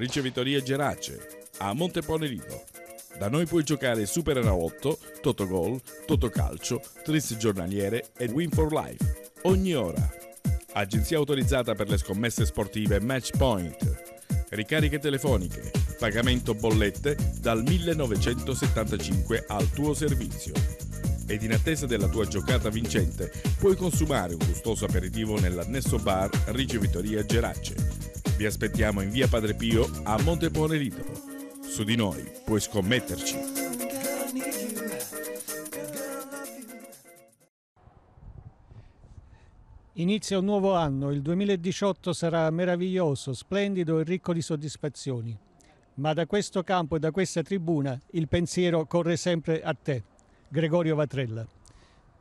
Ricevitoria Gerace, a Monteponerido. Da noi puoi giocare Super Enalotto, Totogol, Totocalcio, Tris Giornaliere e Win for Life ogni ora. Agenzia autorizzata per le scommesse sportive Matchpoint. Ricariche telefoniche, pagamento bollette dal 1975 al tuo servizio. Ed in attesa della tua giocata vincente puoi consumare un gustoso aperitivo nell'annesso bar Ricevitoria Gerace vi aspettiamo in via Padre Pio a Montepone Lido. Su di noi puoi scommetterci. Inizia un nuovo anno, il 2018 sarà meraviglioso, splendido e ricco di soddisfazioni. Ma da questo campo e da questa tribuna il pensiero corre sempre a te. Gregorio Vatrella.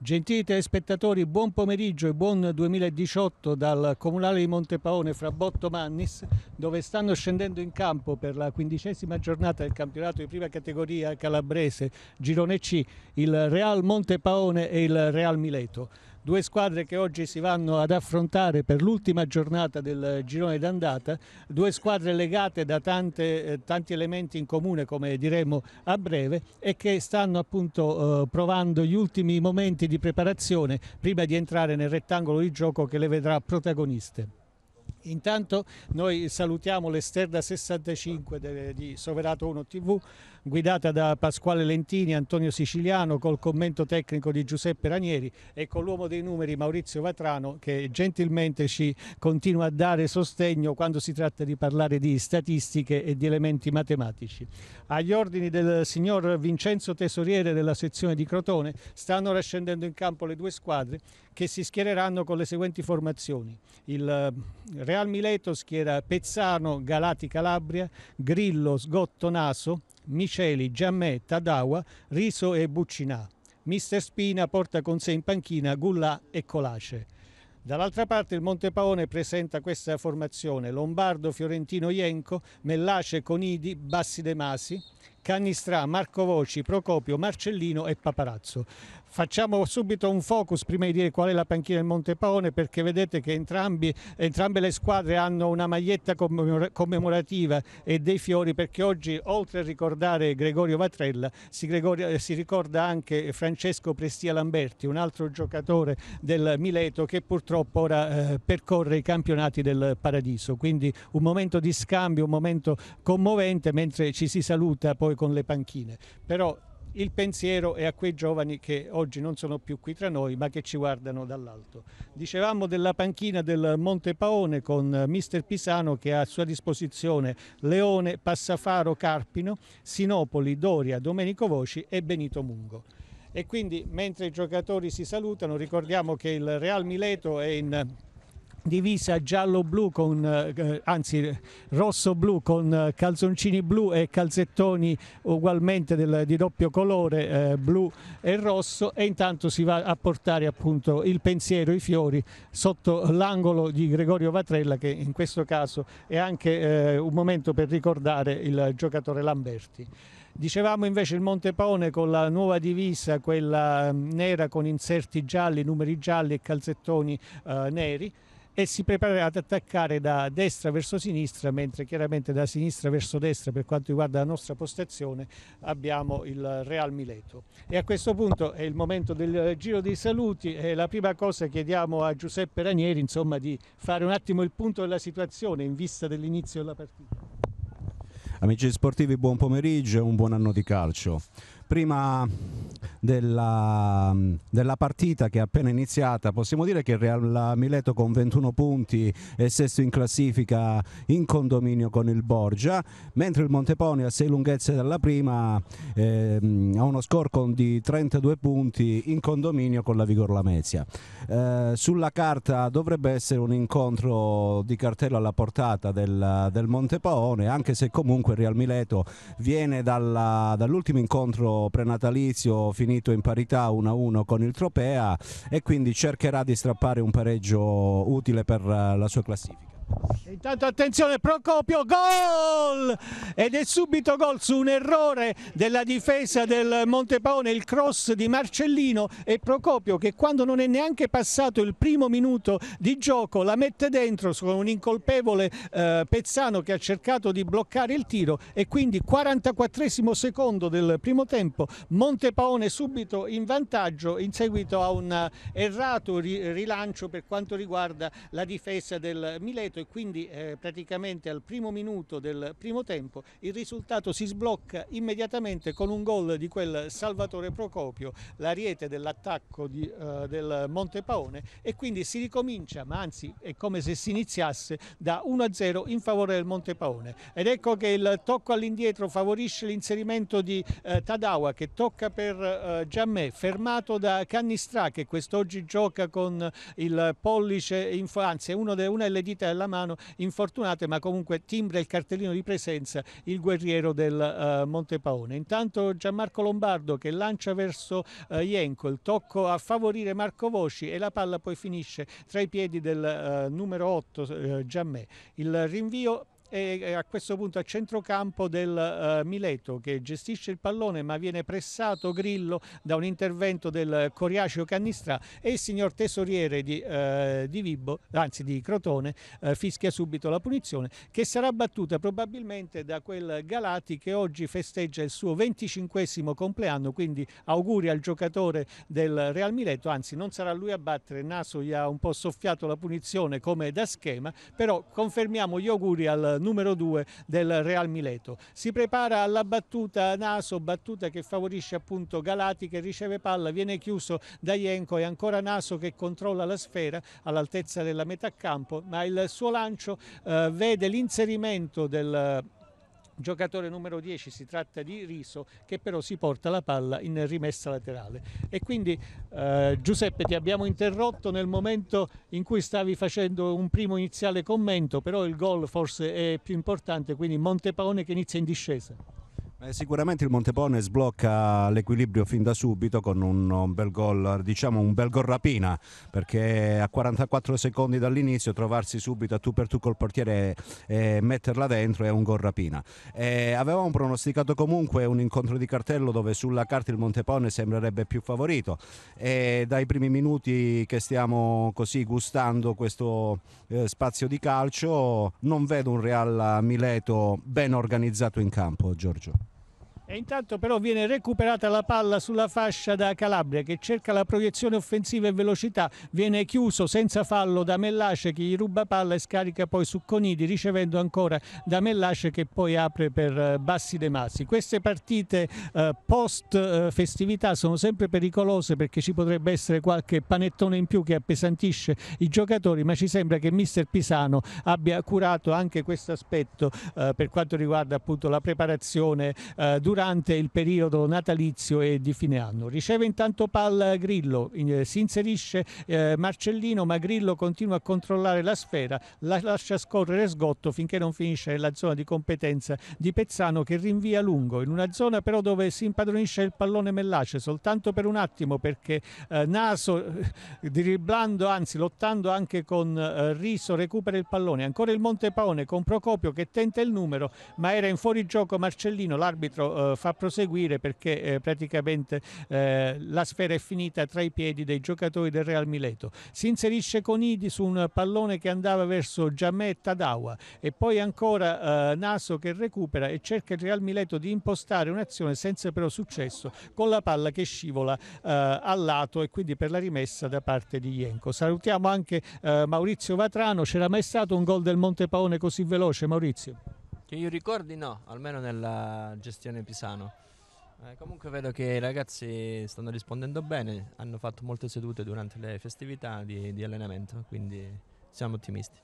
Gentili telespettatori, buon pomeriggio e buon 2018 dal Comunale di Montepaone fra Botto Mannis, dove stanno scendendo in campo per la quindicesima giornata del campionato di prima categoria calabrese Girone C il Real Montepaone e il Real Mileto due squadre che oggi si vanno ad affrontare per l'ultima giornata del girone d'andata, due squadre legate da tante, eh, tanti elementi in comune come diremo a breve e che stanno appunto eh, provando gli ultimi momenti di preparazione prima di entrare nel rettangolo di gioco che le vedrà protagoniste. Intanto noi salutiamo l'esterda 65 di Soverato 1 TV guidata da Pasquale Lentini, Antonio Siciliano, col commento tecnico di Giuseppe Ranieri e con l'uomo dei numeri Maurizio Vatrano che gentilmente ci continua a dare sostegno quando si tratta di parlare di statistiche e di elementi matematici. Agli ordini del signor Vincenzo Tesoriere della sezione di Crotone stanno rascendendo in campo le due squadre che si schiereranno con le seguenti formazioni. Il eh, Real Mileto schiera Pezzano, Galati Calabria, Grillo, Sgotto Naso, Miceli, Giammè, Tadawa, Riso e Buccinà. Mister Spina porta con sé in panchina Gullà e Colace. Dall'altra parte il Monte Paone presenta questa formazione Lombardo, Fiorentino, Ienco, Mellace, Conidi, Bassi De Masi, Cannistrà, Marco Voci, Procopio, Marcellino e Paparazzo. Facciamo subito un focus prima di dire qual è la panchina del Monte Paone perché vedete che entrambi, entrambe le squadre hanno una maglietta commemorativa e dei fiori perché oggi oltre a ricordare Gregorio Vatrella si, Gregorio, eh, si ricorda anche Francesco Prestia Lamberti, un altro giocatore del Mileto che purtroppo ora eh, percorre i campionati del Paradiso. Quindi un momento di scambio, un momento commovente mentre ci si saluta poi noi con le panchine, però il pensiero è a quei giovani che oggi non sono più qui tra noi ma che ci guardano dall'alto. Dicevamo della panchina del Monte Paone con mister Pisano che ha a sua disposizione Leone, Passafaro, Carpino, Sinopoli, Doria, Domenico Voci e Benito Mungo. E quindi mentre i giocatori si salutano ricordiamo che il Real Mileto è in divisa giallo-blu con, eh, anzi rosso-blu con eh, calzoncini blu e calzettoni ugualmente del, di doppio colore eh, blu e rosso e intanto si va a portare appunto il pensiero, i fiori sotto l'angolo di Gregorio Vatrella che in questo caso è anche eh, un momento per ricordare il giocatore Lamberti. Dicevamo invece il Montepone con la nuova divisa, quella mm, nera con inserti gialli, numeri gialli e calzettoni eh, neri e si preparerà ad attaccare da destra verso sinistra, mentre chiaramente da sinistra verso destra per quanto riguarda la nostra postazione abbiamo il Real Mileto. E a questo punto è il momento del giro dei saluti e la prima cosa chiediamo a Giuseppe Ranieri insomma, di fare un attimo il punto della situazione in vista dell'inizio della partita. Amici sportivi, buon pomeriggio e un buon anno di calcio prima della, della, partita che è appena iniziata. Possiamo dire che il Real Mileto con 21 punti è sesto in classifica in condominio con il Borgia, mentre il Monteponi a 6 lunghezze dalla prima ehm, ha uno score di 32 punti in condominio con la Vigor Lamezia. Eh, sulla carta dovrebbe essere un incontro di cartello alla portata del, del Montepaone, anche se comunque il Real Mileto viene dall'ultimo incontro prenatalizio finito in parità 1-1 con il Tropea e quindi cercherà di strappare un pareggio utile per eh, la sua classifica. Intanto attenzione Procopio, gol! Ed è subito gol su un errore della difesa del Montepaone, il cross di Marcellino e Procopio che quando non è neanche passato il primo minuto di gioco la mette dentro con un incolpevole eh, Pezzano che ha cercato di bloccare il tiro e quindi 44 secondo del primo tempo Montepaone subito in vantaggio in seguito a un errato rilancio per quanto riguarda la difesa del Mileto e quindi eh, praticamente al primo minuto del primo tempo il risultato si sblocca immediatamente con un gol di quel Salvatore Procopio, l'ariete dell'attacco eh, del Paone e quindi si ricomincia, ma anzi è come se si iniziasse da 1-0 in favore del Monte Paone. Ed ecco che il tocco all'indietro favorisce l'inserimento di eh, Tadawa che tocca per eh, Giammè, fermato da Cannistrà che quest'oggi gioca con il pollice, in, anzi è una delle dita della mano infortunate ma comunque timbra il cartellino di presenza il guerriero del eh, Paone. intanto Gianmarco Lombardo che lancia verso eh, Ienco il tocco a favorire Marco Voci e la palla poi finisce tra i piedi del eh, numero 8 eh, Giammè il rinvio e a questo punto a centrocampo del uh, Mileto che gestisce il pallone ma viene pressato Grillo da un intervento del Coriaceo Cannistra e il signor tesoriere di, uh, di Vibbo, anzi di Crotone, uh, fischia subito la punizione che sarà battuta probabilmente da quel Galati che oggi festeggia il suo 25 compleanno, quindi auguri al giocatore del Real Mileto, anzi non sarà lui a battere, Naso gli ha un po' soffiato la punizione come da schema, però confermiamo gli auguri al numero 2 del Real Mileto. Si prepara alla battuta Naso, battuta che favorisce appunto Galati che riceve palla, viene chiuso da Jenko e ancora Naso che controlla la sfera all'altezza della metà campo, ma il suo lancio eh, vede l'inserimento del giocatore numero 10, si tratta di Riso, che però si porta la palla in rimessa laterale. E quindi eh, Giuseppe ti abbiamo interrotto nel momento in cui stavi facendo un primo iniziale commento, però il gol forse è più importante, quindi Montepaone che inizia in discesa. Eh, sicuramente il Montepone sblocca l'equilibrio fin da subito con un, un bel gol, diciamo un bel gol rapina, perché a 44 secondi dall'inizio trovarsi subito a tu per tu col portiere e, e metterla dentro è un gol rapina. E eh, avevamo pronosticato comunque un incontro di cartello dove sulla carta il Montepone sembrerebbe più favorito e dai primi minuti che stiamo così gustando questo eh, spazio di calcio non vedo un Real Mileto ben organizzato in campo, Giorgio. E intanto però viene recuperata la palla sulla fascia da Calabria che cerca la proiezione offensiva e velocità, viene chiuso senza fallo da Mellace che gli ruba palla e scarica poi su Conidi ricevendo ancora da Mellace che poi apre per eh, Bassi De Masi. Queste partite eh, post eh, festività sono sempre pericolose perché ci potrebbe essere qualche panettone in più che appesantisce i giocatori ma ci sembra che mister Pisano abbia curato anche questo aspetto eh, per quanto riguarda appunto la preparazione eh, durante durante il periodo natalizio e di fine anno. Riceve intanto palla Grillo, eh, si inserisce eh, Marcellino ma Grillo continua a controllare la sfera, la lascia scorrere sgotto finché non finisce nella zona di competenza di Pezzano che rinvia lungo, in una zona però dove si impadronisce il pallone Mellace soltanto per un attimo perché eh, Naso dribblando, anzi lottando anche con Riso recupera il pallone, ancora il Montepaone con Procopio che tenta il numero ma era in fuorigioco Marcellino, l'arbitro fa proseguire perché eh, praticamente eh, la sfera è finita tra i piedi dei giocatori del Real Mileto. Si inserisce con Idi su un pallone che andava verso Giamè e Tadawa e poi ancora eh, Naso che recupera e cerca il Real Mileto di impostare un'azione senza però successo con la palla che scivola eh, a lato e quindi per la rimessa da parte di Ienco. Salutiamo anche Maurizio Vatrano, c'era mai stato un gol del Montepaone così veloce Maurizio? Che io ricordi no, almeno nella gestione Pisano. Eh, comunque vedo che i ragazzi stanno rispondendo bene, hanno fatto molte sedute durante le festività di, di allenamento, quindi siamo ottimisti.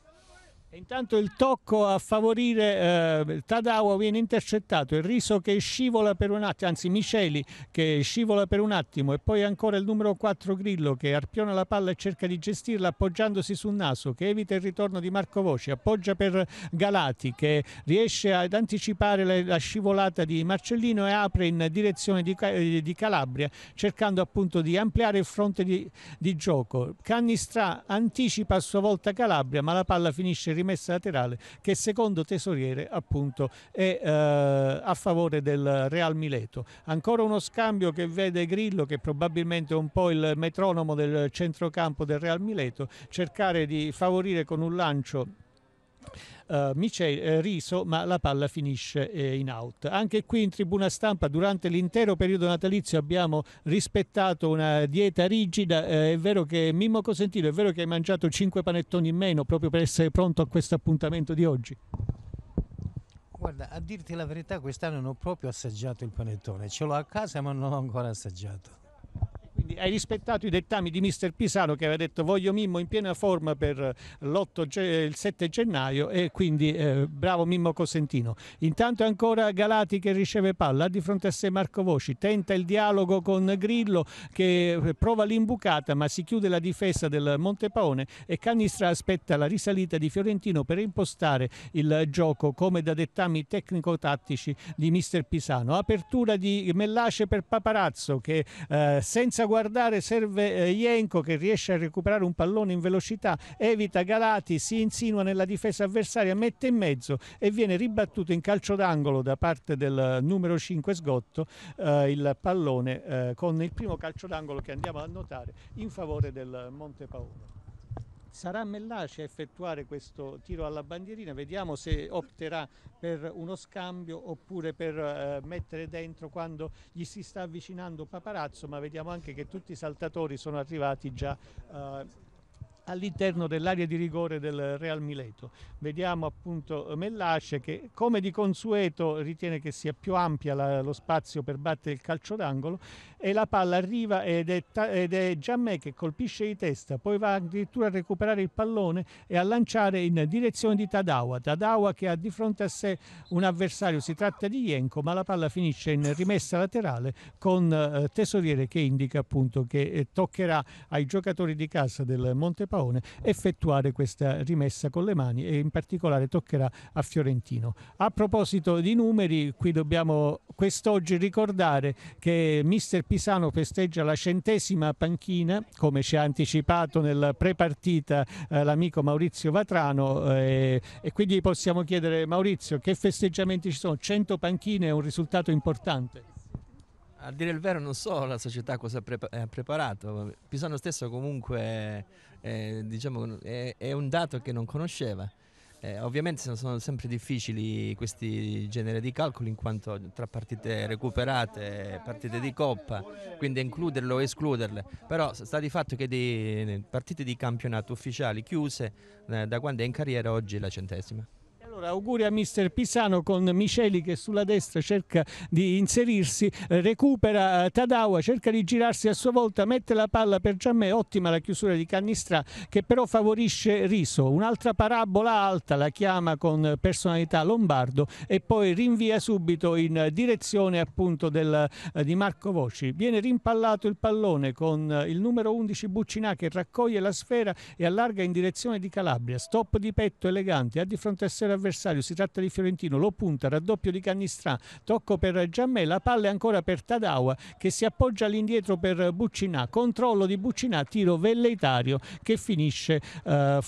Intanto il tocco a favorire eh, Tadawa viene intercettato, il riso che scivola per un attimo, anzi Miceli che scivola per un attimo e poi ancora il numero 4 Grillo che arpiona la palla e cerca di gestirla appoggiandosi sul naso che evita il ritorno di Marco Voci, appoggia per Galati che riesce ad anticipare la, la scivolata di Marcellino e apre in direzione di, eh, di, Calabria cercando appunto di ampliare il fronte di, di gioco. Cannistra anticipa a sua volta Calabria ma la palla finisce rimasta rimessa laterale che secondo Tesoriere appunto è eh, a favore del Real Mileto. Ancora uno scambio che vede Grillo che probabilmente è un po' il metronomo del centrocampo del Real Mileto cercare di favorire con un lancio eh, Michel eh, Riso, ma la palla finisce eh, in out. Anche qui in tribuna stampa durante l'intero periodo natalizio abbiamo rispettato una dieta rigida, eh, è vero che Mimmo Cosentino, è vero che hai mangiato 5 panettoni in meno proprio per essere pronto a questo appuntamento di oggi? Guarda, a dirti la verità, quest'anno non ho proprio assaggiato il panettone, ce l'ho a casa ma non l'ho ancora assaggiato quindi hai rispettato i dettami di mister Pisano che aveva detto voglio Mimmo in piena forma per l'8 il 7 gennaio e quindi eh, bravo Mimmo Cosentino. Intanto è ancora Galati che riceve palla, di fronte a sé Marco Voci, tenta il dialogo con Grillo che eh, prova l'imbucata ma si chiude la difesa del Montepaone e Canistra aspetta la risalita di Fiorentino per impostare il gioco come da dettami tecnico-tattici di mister Pisano. Apertura di Mellace per Paparazzo che eh, senza guardare guardare serve Jenko eh, che riesce a recuperare un pallone in velocità, evita Galati, si insinua nella difesa avversaria, mette in mezzo e viene ribattuto in calcio d'angolo da parte del eh, numero 5 Sgotto eh, il pallone eh, con il primo calcio d'angolo che andiamo a notare in favore del Monte Paolo sarà Mellace a effettuare questo tiro alla bandierina, vediamo se opterà per uno scambio oppure per eh, mettere dentro quando gli si sta avvicinando Paparazzo, ma vediamo anche che tutti i saltatori sono arrivati già eh, all'interno dell'area di rigore del Real Mileto. Vediamo appunto Mellace che come di consueto ritiene che sia più ampia la, lo spazio per battere il calcio d'angolo e la palla arriva ed è, ed è Giammè che colpisce di testa, poi va addirittura a recuperare il pallone e a lanciare in direzione di Tadawa. Tadawa che ha di fronte a sé un avversario, si tratta di Jenko, ma la palla finisce in rimessa laterale con eh, Tesoriere che indica appunto che eh, toccherà ai giocatori di casa del Monte Paone effettuare questa rimessa con le mani e in particolare toccherà a Fiorentino. A proposito di numeri, qui dobbiamo quest'oggi ricordare che Mister P Pisano festeggia la centesima panchina, come ci ha anticipato nella prepartita eh, l'amico Maurizio Vatrano eh, e quindi possiamo chiedere Maurizio che festeggiamenti ci sono? 100 panchine è un risultato importante. A dire il vero non so la società cosa ha eh, preparato, Pisano stesso comunque eh, eh, diciamo, è, è un dato che non conosceva. Eh, ovviamente sono sempre difficili questi generi di calcoli in quanto tra partite recuperate, partite di coppa, quindi includerle o escluderle, però sta di fatto che di partite di campionato ufficiali chiuse eh, da quando è in carriera oggi è la centesima. Allora, auguri a mister Pisano con Miceli che sulla destra cerca di inserirsi, eh, recupera eh, Tadawa, cerca di girarsi a sua volta, mette la palla per Giammè, ottima la chiusura di Cannistra che però favorisce Riso, un'altra parabola alta la chiama con personalità Lombardo e poi rinvia subito in direzione appunto del, eh, di Marco Voci. Viene rimpallato il pallone con il numero 11 Buccinà che raccoglie la sfera e allarga in direzione di Calabria, stop di petto elegante, ha di fronte a Sera avversario, si tratta di Fiorentino, lo punta, raddoppio di Cannistrà, tocco per Giammè, la palla è ancora per Tadawa che si appoggia all'indietro per Buccinà, controllo di Buccinà, tiro velleitario che finisce eh,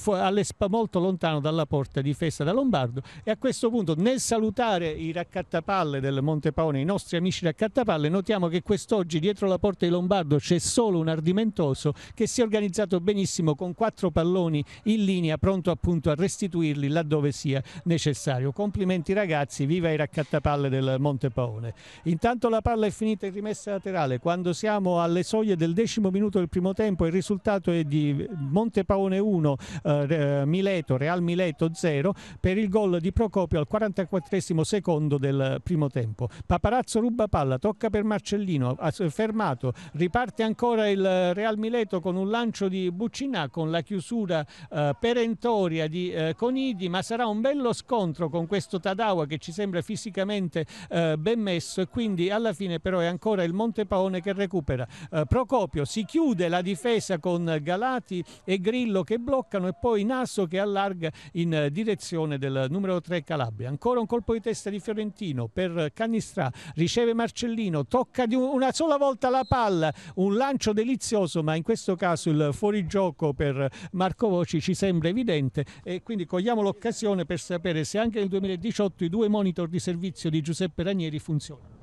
molto lontano dalla porta difesa da Lombardo e a questo punto nel salutare i raccattapalle del Montepaone, i nostri amici raccattapalle, notiamo che quest'oggi dietro la porta di Lombardo c'è solo un ardimentoso che si è organizzato benissimo con quattro palloni in linea pronto appunto a restituirli laddove sia necessario. Complimenti ragazzi, viva i raccattapalle del Montepaone. Intanto la palla è finita in rimessa laterale, quando siamo alle soglie del decimo minuto del primo tempo il risultato è di Montepaone 1, eh, Mileto, Real Mileto 0 per il gol di Procopio al 44 secondo del primo tempo. Paparazzo ruba palla, tocca per Marcellino, fermato, riparte ancora il Real Mileto con un lancio di Buccinà con la chiusura eh, perentoria di eh, Conidi, ma sarà un bello scontro con questo Tadawa che ci sembra fisicamente eh, ben messo e quindi alla fine però è ancora il Monte Paone che recupera eh, Procopio si chiude la difesa con Galati e Grillo che bloccano e poi Nasso che allarga in eh, direzione del numero 3 Calabria ancora un colpo di testa di Fiorentino per Canistrà riceve Marcellino tocca di una sola volta la palla un lancio delizioso ma in questo caso il fuorigioco per Marco Voci ci sembra evidente e quindi cogliamo l'occasione per salire sapere se anche nel 2018 i due monitor di servizio di Giuseppe Ranieri funzionano.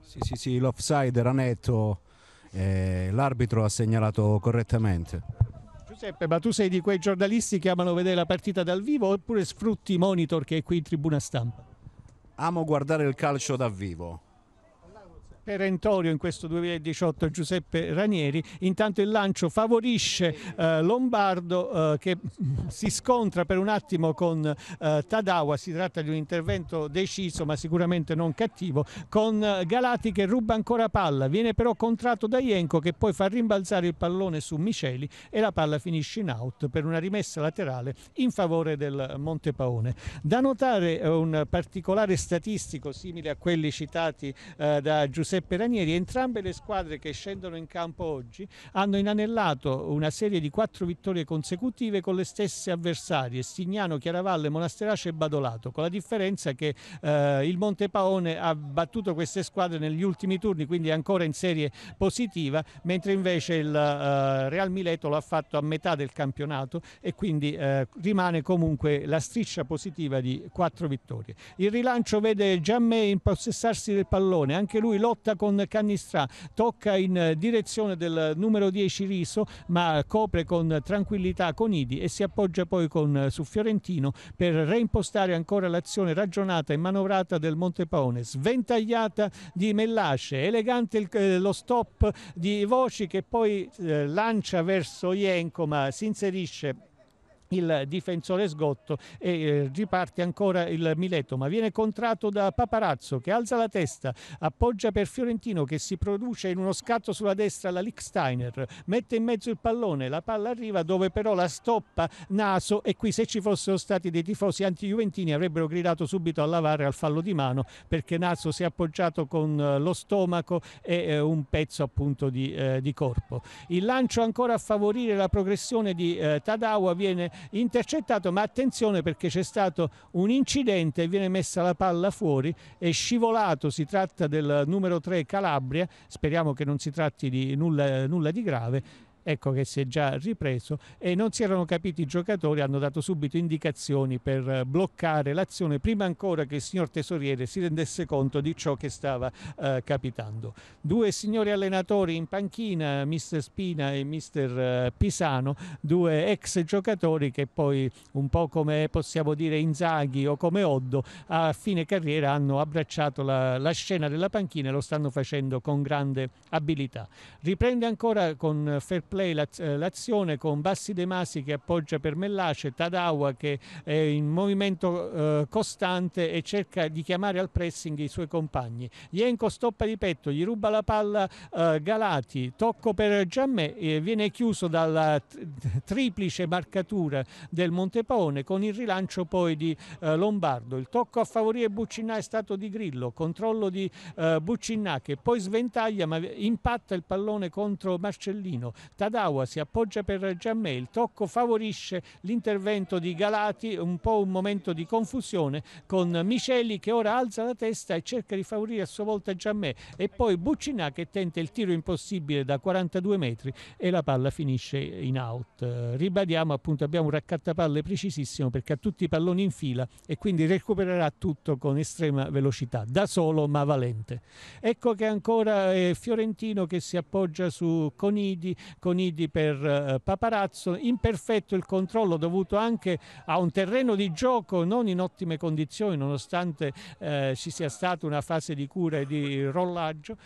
Sì, sì, sì, l'offside era netto, eh, l'arbitro ha segnalato correttamente. Giuseppe, ma tu sei di quei giornalisti che amano vedere la partita dal vivo oppure sfrutti i monitor che è qui in tribuna stampa? Amo guardare il calcio dal vivo, perentorio in questo 2018 Giuseppe Ranieri. Intanto il lancio favorisce eh, Lombardo eh, che si scontra per un attimo con eh, Tadawa, si tratta di un intervento deciso ma sicuramente non cattivo, con eh, Galati che ruba ancora palla, viene però contratto da Ienco che poi fa rimbalzare il pallone su Miceli e la palla finisce in out per una rimessa laterale in favore del Montepaone. Da notare eh, un particolare statistico simile a quelli citati eh, da Giuseppe e Ranieri, entrambe le squadre che scendono in campo oggi hanno inanellato una serie di quattro vittorie consecutive con le stesse avversarie, Stignano, Chiaravalle, Monasterace e Badolato, con la differenza che eh, il Paone ha battuto queste squadre negli ultimi turni, quindi ancora in serie positiva, mentre invece il eh, Real Mileto lo ha fatto a metà del campionato e quindi eh, rimane comunque la striscia positiva di quattro vittorie. Il rilancio vede Giammè impossessarsi del pallone, anche lui lotta lotta con Cannistrà, tocca in eh, direzione del numero 10 Riso ma copre con tranquillità Conidi e si appoggia poi con, eh, su Fiorentino per reimpostare ancora l'azione ragionata e manovrata del Montepaone, sventagliata di Mellace, elegante il, eh, lo stop di Voci che poi eh, lancia verso Ienco ma si inserisce il difensore sgotto e eh, riparte ancora il Mileto ma viene contratto da Paparazzo che alza la testa, appoggia per Fiorentino che si produce in uno scatto sulla destra la Licksteiner, mette in mezzo il pallone, la palla arriva dove però la stoppa Naso e qui se ci fossero stati dei tifosi anti-juventini avrebbero gridato subito a lavare al fallo di mano perché Naso si è appoggiato con eh, lo stomaco e eh, un pezzo appunto di, eh, di corpo. Il lancio ancora a favorire la progressione di eh, Tadawa viene intercettato, ma attenzione perché c'è stato un incidente, e viene messa la palla fuori, è scivolato, si tratta del numero 3 Calabria, speriamo che non si tratti di nulla, nulla di grave, ecco che si è già ripreso e non si erano capiti i giocatori, hanno dato subito indicazioni per eh, bloccare l'azione prima ancora che il signor tesoriere si rendesse conto di ciò che stava eh, capitando. Due signori allenatori in panchina, mister Spina e mister eh, Pisano, due ex giocatori che poi un po' come possiamo dire Inzaghi o come Oddo a fine carriera hanno abbracciato la, la scena della panchina e lo stanno facendo con grande abilità. Riprende ancora con eh, fair play play eh, l'azione con Bassi De Masi che appoggia per Mellace, Tadawa che è in movimento eh, costante e cerca di chiamare al pressing i suoi compagni. Jenko stoppa di petto, gli ruba la palla eh, Galati, tocco per Giammè, viene chiuso dalla triplice marcatura del Montepaone con il rilancio poi di Lombardo. Il tocco a favorire Buccinà è stato di Grillo, controllo di Buccinà che poi sventaglia ma impatta il pallone contro Marcellino. Tadawa Tadawa si appoggia per Giammè, il tocco favorisce l'intervento di Galati, un po' un momento di confusione con Miceli che ora alza la testa e cerca di favorire a sua volta Giammè e poi Buccinà che tenta il tiro impossibile da 42 metri e la palla finisce in out. Ribadiamo appunto abbiamo un raccattapalle precisissimo perché ha tutti i palloni in fila e quindi recupererà tutto con estrema velocità, da solo ma valente. Ecco che ancora è eh, Fiorentino che si appoggia su Conidi, Conidi Leonidi per eh, Paparazzo, imperfetto il controllo dovuto anche a un terreno di gioco non in ottime condizioni nonostante eh, ci sia stata una fase di cura e di rollaggio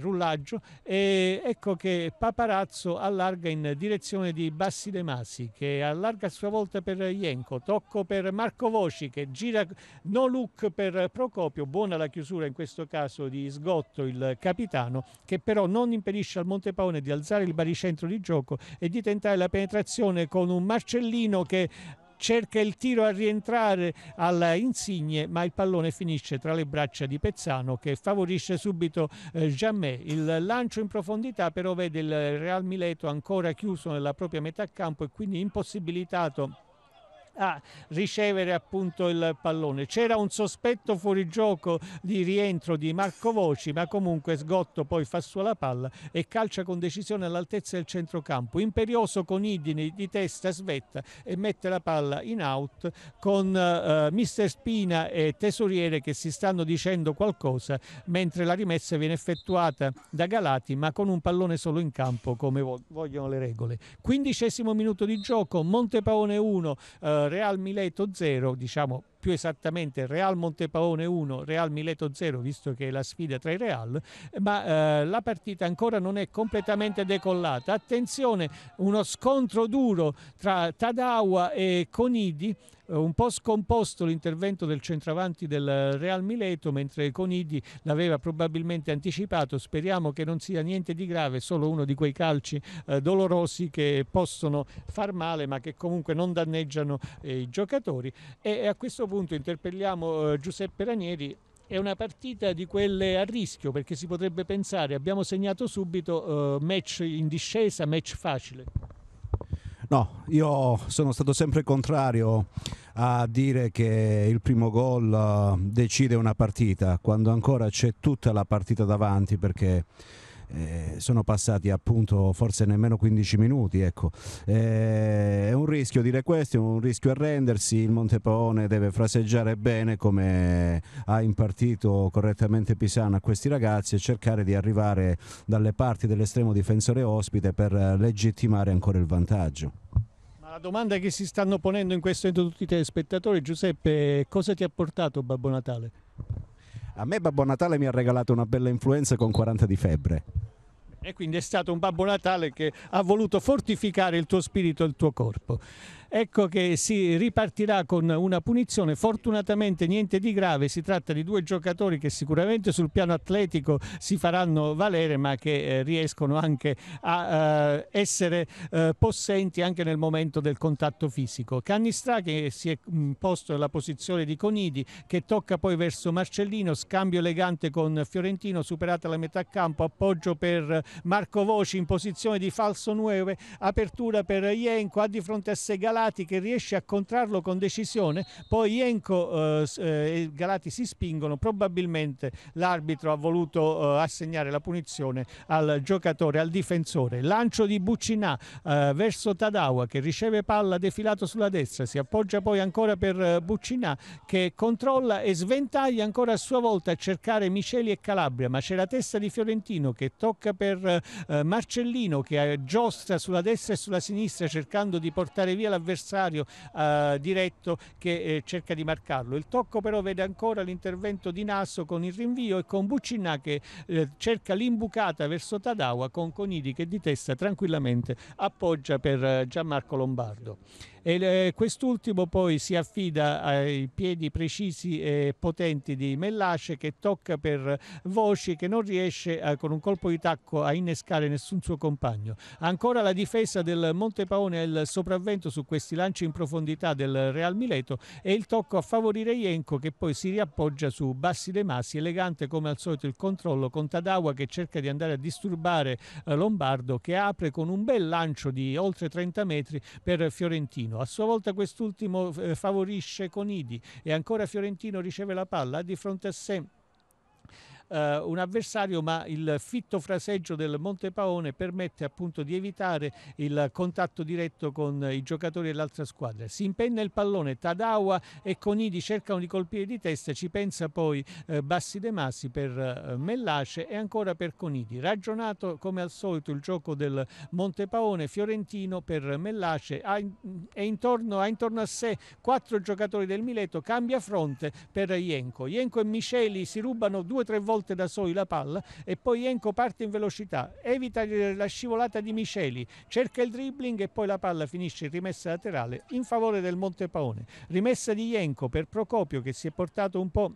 rullaggio e ecco che Paparazzo allarga in direzione di Bassi De Masi che allarga a sua volta per Ienco, tocco per Marco Voci che gira no look per Procopio, buona la chiusura in questo caso di Sgotto il capitano che però non impedisce al Montepaone di alzare il baricentro di gioco e di tentare la penetrazione con un Marcellino che cerca il tiro a rientrare alla Insigne ma il pallone finisce tra le braccia di Pezzano che favorisce subito eh, Jammè. Il lancio in profondità però vede il Real Mileto ancora chiuso nella propria metà campo e quindi impossibilitato a ricevere appunto il pallone. C'era un sospetto fuori gioco di rientro di Marco Voci, ma comunque Sgotto poi fa sua la palla e calcia con decisione all'altezza del centrocampo. Imperioso con Idini di testa svetta e mette la palla in out con eh, Mister Spina e Tesoriere che si stanno dicendo qualcosa mentre la rimessa viene effettuata da Galati ma con un pallone solo in campo come vogliono le regole. Quindicesimo minuto di gioco, Montepaone 1, eh, Real Mileto 0, diciamo più esattamente Real Montepaone 1, Real Mileto 0, visto che è la sfida tra i Real, ma eh, la partita ancora non è completamente decollata. Attenzione, uno scontro duro tra Tadawa e Conidi eh, un po' scomposto l'intervento del centravanti del eh, Real Mileto, mentre Conidi l'aveva probabilmente anticipato. Speriamo che non sia niente di grave, solo uno di quei calci eh, dolorosi che possono far male, ma che comunque non danneggiano eh, i giocatori. E, a questo punto interpelliamo eh, Giuseppe Ranieri è una partita di quelle a rischio perché si potrebbe pensare abbiamo segnato subito eh, match in discesa, match facile. No, io sono stato sempre contrario a dire che il primo gol eh, decide una partita, quando ancora c'è tutta la partita davanti perché eh, sono passati appunto forse nemmeno 15 minuti. Ecco. Eh, è un rischio dire questo, è un rischio arrendersi, il Montepaone deve fraseggiare bene come ha impartito correttamente Pisano a questi ragazzi e cercare di arrivare dalle parti dell'estremo difensore ospite per legittimare ancora il vantaggio. Ma la domanda che si stanno ponendo in questo momento tutti i telespettatori, Giuseppe, cosa ti ha portato Babbo Natale? A me Babbo Natale mi ha regalato una bella influenza con 40 di febbre. E quindi è stato un Babbo Natale che ha voluto fortificare il tuo spirito e il tuo corpo ecco che si ripartirà con una punizione, fortunatamente niente di grave, si tratta di due giocatori che sicuramente sul piano atletico si faranno valere ma che eh, riescono anche a eh, essere eh, possenti anche nel momento del contatto fisico. Cannistra che si è mm, posto nella posizione di Conidi che tocca poi verso Marcellino, scambio elegante con Fiorentino, superata la metà campo, appoggio per Marco Voci in posizione di falso 9, apertura per Ienco, ha di fronte a Segalà Galati che riesce a contrarlo con decisione, poi Ienco eh, eh, e Galati si spingono, probabilmente l'arbitro ha voluto eh, assegnare la punizione al giocatore, al difensore. Lancio di Buccinà eh, verso Tadawa che riceve palla defilato sulla destra, si appoggia poi ancora per eh, Buccinà che controlla e sventaglia ancora a sua volta a cercare Miceli e Calabria, ma c'è la testa di Fiorentino che tocca per eh, Marcellino che giostra sulla destra e sulla sinistra cercando di portare via l'avversario avversario eh, diretto che eh, cerca di marcarlo. Il tocco però vede ancora l'intervento di Nasso con il rinvio e con Buccinà che eh, cerca l'imbucata verso Tadawa con Conidi che di testa tranquillamente appoggia per eh, Gianmarco Lombardo e eh, quest'ultimo poi si affida ai piedi precisi e potenti di Mellace che tocca per voci che non riesce a, eh, con un colpo di tacco a innescare nessun suo compagno. Ancora la difesa del Montepaone e il sopravvento su questi lanci in profondità del Real Mileto e il tocco a favorire Ienco che poi si riappoggia su Bassi De Masi, elegante come al solito il controllo con Tadawa che cerca di andare a disturbare eh, Lombardo che apre con un bel lancio di oltre 30 metri per Fiorentino. Fiorentino. A sua volta quest'ultimo eh, favorisce Conidi e ancora Fiorentino riceve la palla, di fronte a sé eh, un avversario, ma il fitto fraseggio del Monte Paone permette appunto di evitare il contatto diretto con i giocatori dell'altra squadra. Si impenna il pallone, Tadawa e Conidi cercano di colpire di testa, ci pensa poi eh, Bassi De Masi per eh, Mellace e ancora per Conidi. Ragionato come al solito il gioco del Monte Paone, Fiorentino per Mellace ha, intorno, ha intorno a sé quattro giocatori del Mileto, cambia fronte per Ienco. Ienco e Miceli si rubano due o tre volte volte da soli la palla e poi Enco parte in velocità, evita la scivolata di Miceli, cerca il dribbling e poi la palla finisce in rimessa laterale in favore del Montepaone. Rimessa di Enco per Procopio che si è portato un po'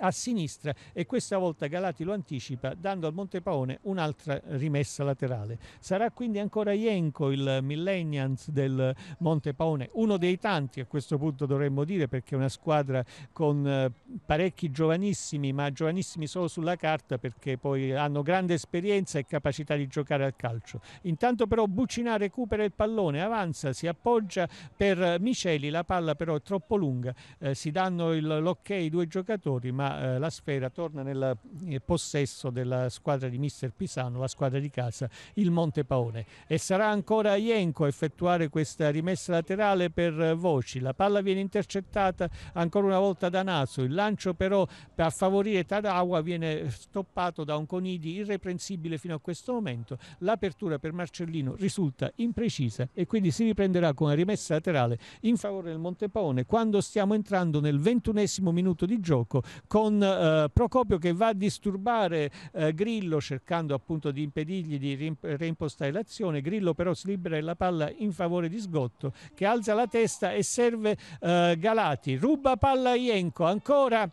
a sinistra e questa volta Galati lo anticipa dando al Montepaone un'altra rimessa laterale. Sarà quindi ancora Ienco il Millennials del Montepaone, uno dei tanti a questo punto dovremmo dire perché è una squadra con eh, parecchi giovanissimi, ma giovanissimi solo sulla carta perché poi hanno grande esperienza e capacità di giocare al calcio. Intanto però Bucina recupera il pallone, avanza, si appoggia per Miceli, la palla però è troppo lunga, eh, si danno l'ok i due giocatori ma eh, la sfera torna nel eh, possesso della squadra di mister Pisano, la squadra di casa, il Monte Paone. E sarà ancora Ienco a effettuare questa rimessa laterale per eh, Voci. La palla viene intercettata ancora una volta da Naso. Il lancio però per favorire Tadawa viene stoppato da un Conidi irreprensibile fino a questo momento. L'apertura per Marcellino risulta imprecisa e quindi si riprenderà con la rimessa laterale in favore del Monte Paone quando stiamo entrando nel ventunesimo minuto di gioco con eh, Procopio che va a disturbare eh, Grillo cercando appunto di impedirgli di reimpostare l'azione. Grillo però si libera la palla in favore di Sgotto che alza la testa e serve eh, Galati. Ruba palla a Ienco ancora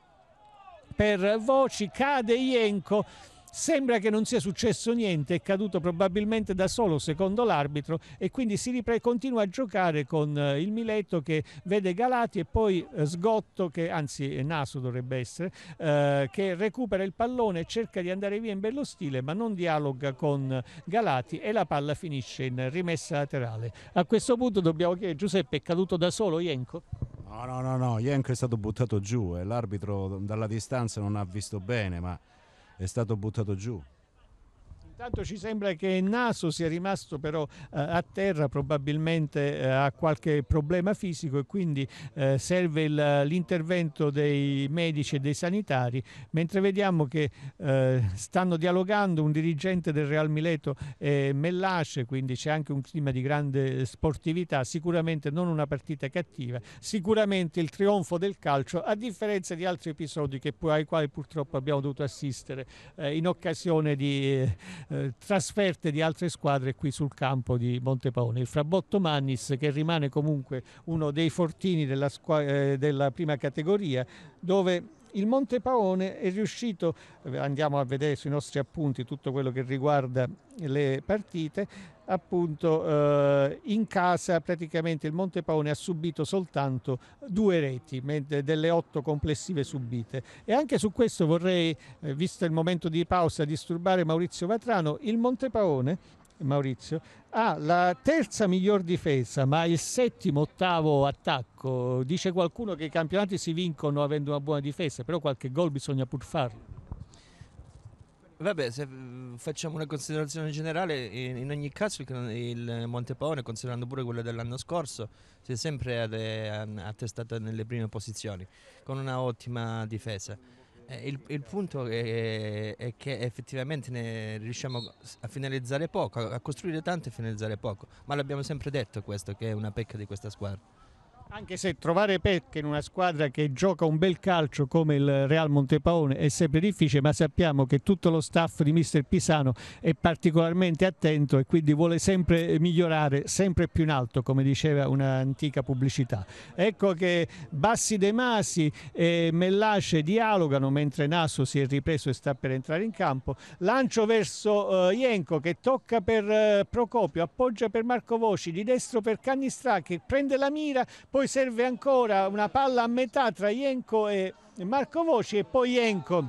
per Voci, cade Ienco Sembra che non sia successo niente, è caduto probabilmente da solo secondo l'arbitro e quindi si ripre- continua a giocare con eh, il Mileto che vede Galati e poi eh, Sgotto, che, anzi eh, Naso dovrebbe essere, eh, che recupera il pallone e cerca di andare via in bello stile ma non dialoga con Galati e la palla finisce in rimessa laterale. A questo punto dobbiamo chiedere Giuseppe è caduto da solo Ienco? No, no, no, no, Ienco è stato buttato giù e l'arbitro dalla distanza non ha visto bene ma è stato buttato giù. Intanto ci sembra che il Naso sia rimasto però eh, a terra, probabilmente eh, ha qualche problema fisico e quindi eh, serve l'intervento dei medici e dei sanitari, mentre vediamo che stanno dialogando un dirigente del Real Mileto e Mellace, quindi c'è anche un clima di grande sportività, sicuramente non una partita cattiva, sicuramente il trionfo del calcio, a differenza di altri episodi ai quali purtroppo abbiamo dovuto assistere in occasione di eh, trasferte di altre squadre qui sul campo di Montepaone. Il Frabotto Mannis che rimane comunque uno dei fortini della, eh, della prima categoria dove il Montepaone è riuscito, eh, andiamo a vedere sui nostri appunti tutto quello che riguarda le partite, appunto eh, in casa praticamente il Monte Paone ha subito soltanto due reti delle otto complessive subite e anche su questo vorrei eh, visto il momento di pausa disturbare Maurizio Vatrano il Monte Paone Maurizio ha la terza miglior difesa ma il settimo ottavo attacco dice qualcuno che i campionati si vincono avendo una buona difesa però qualche gol bisogna pur farlo Vabbè, se mm, facciamo una considerazione generale, in ogni caso il Montepaone, considerando pure quello dell'anno scorso, si è sempre attestato nelle prime posizioni, con una ottima difesa. Eh, il, il punto è, è, che effettivamente ne riusciamo a finalizzare poco, a costruire tanto e finalizzare poco, ma l'abbiamo sempre detto questo, che è una pecca di questa squadra. Anche se trovare Pecca in una squadra che gioca un bel calcio come il Real Montepaone è sempre difficile, ma sappiamo che tutto lo staff di mister Pisano è particolarmente attento e quindi vuole sempre migliorare, sempre più in alto, come diceva un'antica pubblicità. Ecco che Bassi De Masi e Mellace dialogano mentre Nasso si è ripreso e sta per entrare in campo. Lancio verso uh, Ienco che tocca per uh, Procopio, appoggia per Marco Voci, di destro per Cannistrà che prende la mira, poi serve ancora una palla a metà tra Ienco e Marco Voci e poi Ienco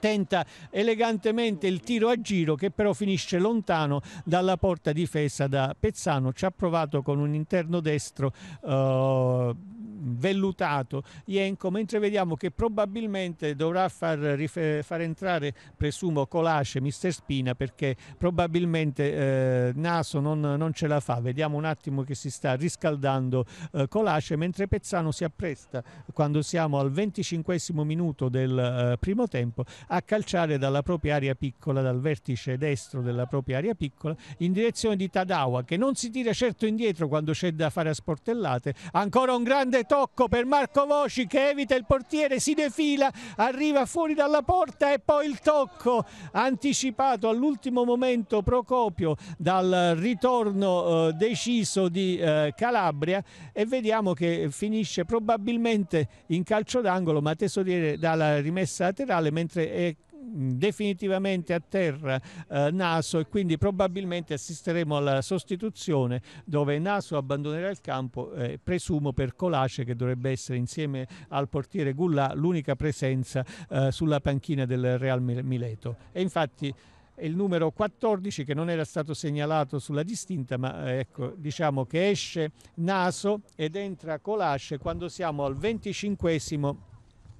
tenta elegantemente il tiro a giro che però finisce lontano dalla porta difesa da Pezzano ci ha provato con un interno destro uh, vellutato Ienco, mentre vediamo che probabilmente dovrà far, far entrare, presumo, Colace, Mister Spina, perché probabilmente eh, Naso non, non, ce la fa. Vediamo un attimo che si sta riscaldando eh, Colace, mentre Pezzano si appresta, quando siamo al 25 minuto del eh, primo tempo, a calciare dalla propria area piccola, dal vertice destro della propria area piccola, in direzione di Tadawa, che non si tira certo indietro quando c'è da fare a sportellate. Ancora un grande tocco per Marco Voci che evita il portiere, si defila, arriva fuori dalla porta e poi il tocco anticipato all'ultimo momento Procopio dal ritorno eh, deciso di eh, Calabria e vediamo che finisce probabilmente in calcio d'angolo ma Tesoriere dalla rimessa laterale mentre è definitivamente a terra eh, Naso e quindi probabilmente assisteremo alla sostituzione dove Naso abbandonerà il campo eh, presumo per Colace che dovrebbe essere insieme al portiere Gulla l'unica presenza eh, sulla panchina del Real Mileto e infatti il numero 14 che non era stato segnalato sulla distinta, ma eh, ecco, diciamo che esce Naso ed entra Colace quando siamo al 25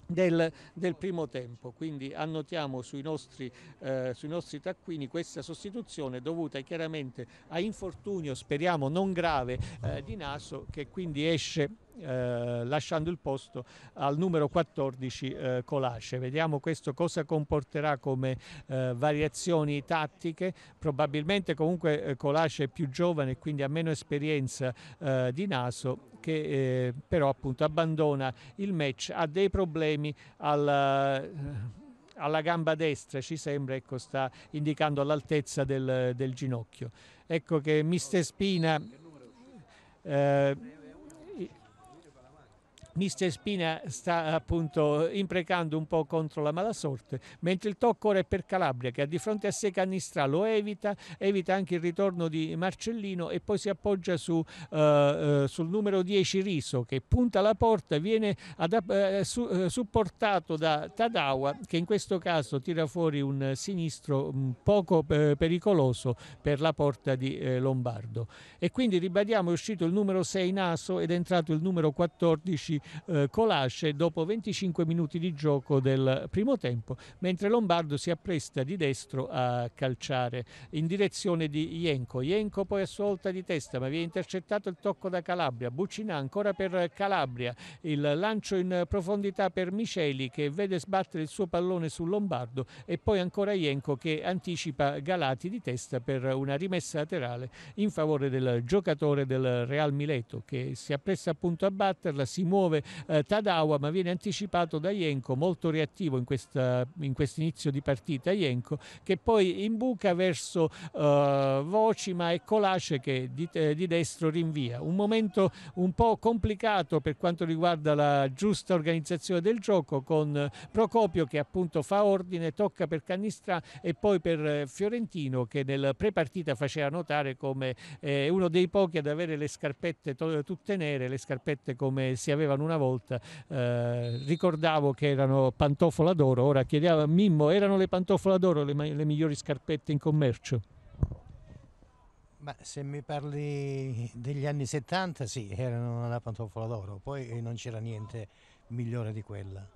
del, del, primo tempo, quindi annotiamo sui nostri, eh, sui nostri, taccuini questa sostituzione dovuta chiaramente a infortunio, speriamo non grave, eh, di Naso che quindi esce eh, lasciando il posto al numero 14 eh, Colace. Vediamo questo cosa comporterà come eh, variazioni tattiche, probabilmente comunque eh, Colace è più giovane e quindi ha meno esperienza eh, di Naso che però appunto abbandona il match, ha dei problemi al alla gamba destra ci sembra ecco, sta indicando l'altezza del, del, ginocchio ecco che Mister Spina eh, Mister Spina sta appunto imprecando un po' contro la mala sorte, mentre il tocco ora è per Calabria che ha di fronte a sé Canistra, lo evita, evita anche il ritorno di Marcellino e poi si appoggia su, eh, eh sul numero 10 Riso che punta la porta, viene ad, eh, su, eh, supportato da Tadawa che in questo caso tira fuori un sinistro un mm, poco eh, pericoloso per la porta di eh, Lombardo. E quindi ribadiamo è uscito il numero 6 Naso ed è entrato il numero 14 eh, Colasce dopo 25 minuti di gioco del primo tempo, mentre Lombardo si appresta di destro a calciare in direzione di Ienco. Ienco poi a sua volta di testa, ma viene intercettato il tocco da Calabria. Buccina ancora per Calabria, il lancio in profondità per Miceli che vede sbattere il suo pallone su Lombardo e poi ancora Ienco che anticipa Galati di testa per una rimessa laterale in favore del giocatore del Real Mileto che si appresta appunto a batterla, si muove 19 eh, Tadawa, ma viene anticipato da Jenko, molto reattivo in, questa, in questo inizio di partita Jenko, che poi imbuca verso eh, Vocima e Colace che di, eh, di, destro rinvia. Un momento un po' complicato per quanto riguarda la giusta organizzazione del gioco con eh, Procopio che appunto fa ordine, tocca per Cannistra e poi per eh, Fiorentino che nel pre-partita faceva notare come eh, uno dei pochi ad avere le scarpette tutte nere, le scarpette come si avevano dicevano una volta, eh, ricordavo che erano pantofola d'oro, ora chiediamo a Mimmo, erano le pantofola d'oro le, le migliori scarpette in commercio? Ma se mi parli degli anni 70 sì, erano la pantofola d'oro, poi non c'era niente migliore di quella.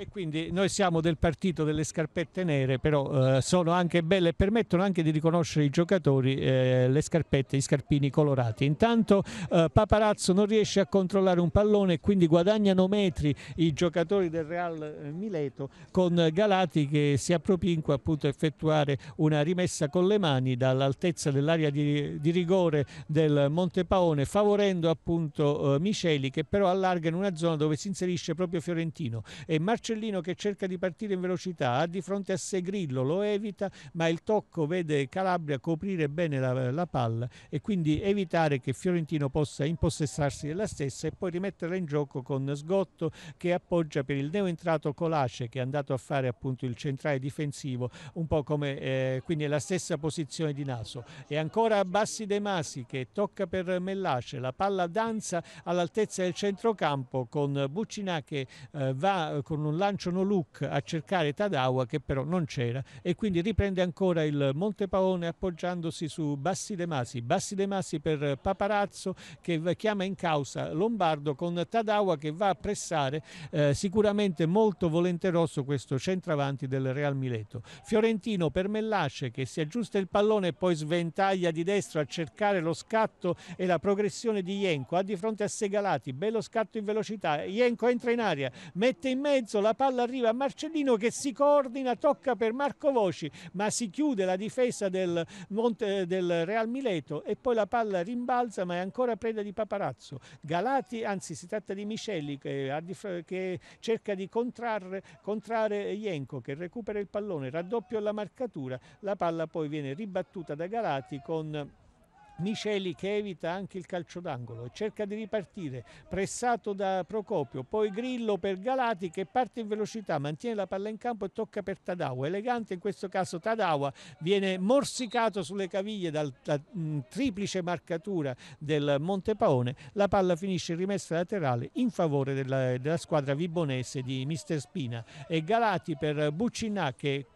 E quindi noi siamo del partito delle scarpette nere, però eh, sono anche belle e permettono anche di riconoscere i giocatori eh, le scarpette, i scarpini colorati. Intanto eh, Paparazzo non riesce a controllare un pallone, quindi guadagnano metri i giocatori del Real eh, Mileto con Galati che si appropinqua appunto a effettuare una rimessa con le mani dall'altezza dell'area di, di, rigore del Monte Paone favorendo appunto eh, Miceli che però allarga in una zona dove si inserisce proprio Fiorentino e Marcello Marcellino che cerca di partire in velocità, ha di fronte a sé Grillo, lo evita, ma il tocco vede Calabria coprire bene la, la palla e quindi evitare che Fiorentino possa impossessarsi della stessa e poi rimetterla in gioco con Sgotto che appoggia per il neoentrato Colace che è andato a fare appunto il centrale difensivo, un po' come eh, quindi è la stessa posizione di Naso. E ancora Bassi De Masi che tocca per Mellace, la palla danza all'altezza del centrocampo con Buccinà che eh, va con un lanciano look a cercare Tadawa che però non c'era e quindi riprende ancora il Monte Paone appoggiandosi su Bassi De Masi, Bassi De Masi per Paparazzo che chiama in causa Lombardo con Tadawa che va a pressare eh, sicuramente molto volenteroso questo centravanti del Real Mileto. Fiorentino per Mellace che si aggiusta il pallone e poi sventaglia di destro a cercare lo scatto e la progressione di Ienco, ha di fronte a Segalati, bello scatto in velocità, Ienco entra in aria, mette in mezzo la la palla arriva a Marcellino che si coordina, tocca per Marco Voci, ma si chiude la difesa del, Monte, del Real Mileto e poi la palla rimbalza ma è ancora preda di Paparazzo. Galati, anzi si tratta di Miscelli che, che cerca di contrarre, contrarre Ienco che recupera il pallone, raddoppio la marcatura, la palla poi viene ribattuta da Galati con Miceli che evita anche il calcio d'angolo e cerca di ripartire, pressato da Procopio, poi Grillo per Galati che parte in velocità, mantiene la palla in campo e tocca per Tadawa, elegante in questo caso Tadawa viene morsicato sulle caviglie dalla da, mm, triplice marcatura del Montepaone, la palla finisce in rimessa laterale in favore della, della squadra vibonese di Mister Spina e Galati per Buccinà che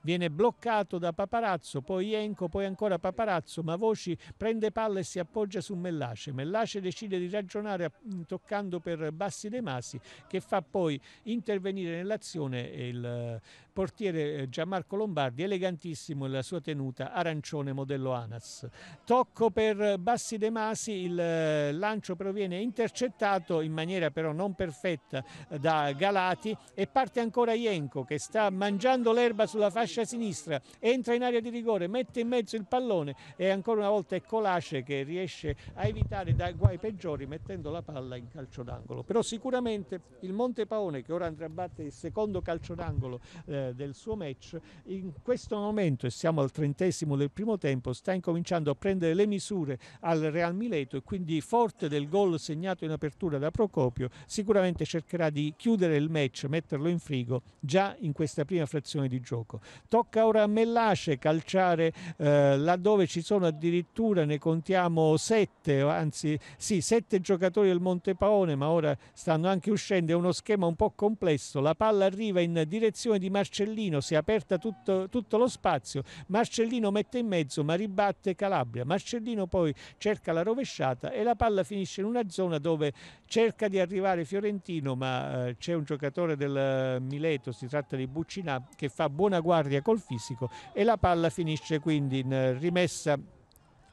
viene bloccato da Paparazzo, poi Enco, poi ancora Paparazzo, ma Voci prende palla e si appoggia su Mellace. Mellace decide di ragionare mm, toccando per Bassi De Masi che fa poi intervenire nell'azione il, portiere eh, Gianmarco Lombardi, elegantissimo nella sua tenuta arancione modello Anas. Tocco per Bassi De Masi, il eh, lancio proviene intercettato in maniera però non perfetta eh, da Galati e parte ancora Ienco che sta mangiando l'erba sulla fascia sinistra, entra in area di rigore, mette in mezzo il pallone e ancora una volta è Colace che riesce a evitare dai guai peggiori mettendo la palla in calcio d'angolo. Però sicuramente il Monte Paone che ora andrà a battere il secondo calcio d'angolo eh, del suo match. In questo momento, e siamo al trentesimo del primo tempo, sta incominciando a prendere le misure al Real Mileto e quindi forte del gol segnato in apertura da Procopio, sicuramente cercherà di chiudere il match, metterlo in frigo già in questa prima frazione di gioco. Tocca ora a Mellace calciare eh, laddove ci sono addirittura, ne contiamo sette, anzi sì, sette giocatori del Monte Paone ma ora stanno anche uscendo, è uno schema un po' complesso, la palla arriva in direzione di Marcellino Marcellino, si è aperta tutto, tutto, lo spazio, Marcellino mette in mezzo ma ribatte Calabria, Marcellino poi cerca la rovesciata e la palla finisce in una zona dove cerca di arrivare Fiorentino ma eh, c'è un giocatore del Mileto, si tratta di Buccinà, che fa buona guardia col fisico e la palla finisce quindi in eh, rimessa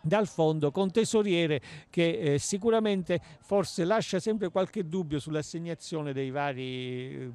dal fondo con Tesoriere che eh, sicuramente forse lascia sempre qualche dubbio sull'assegnazione dei vari eh,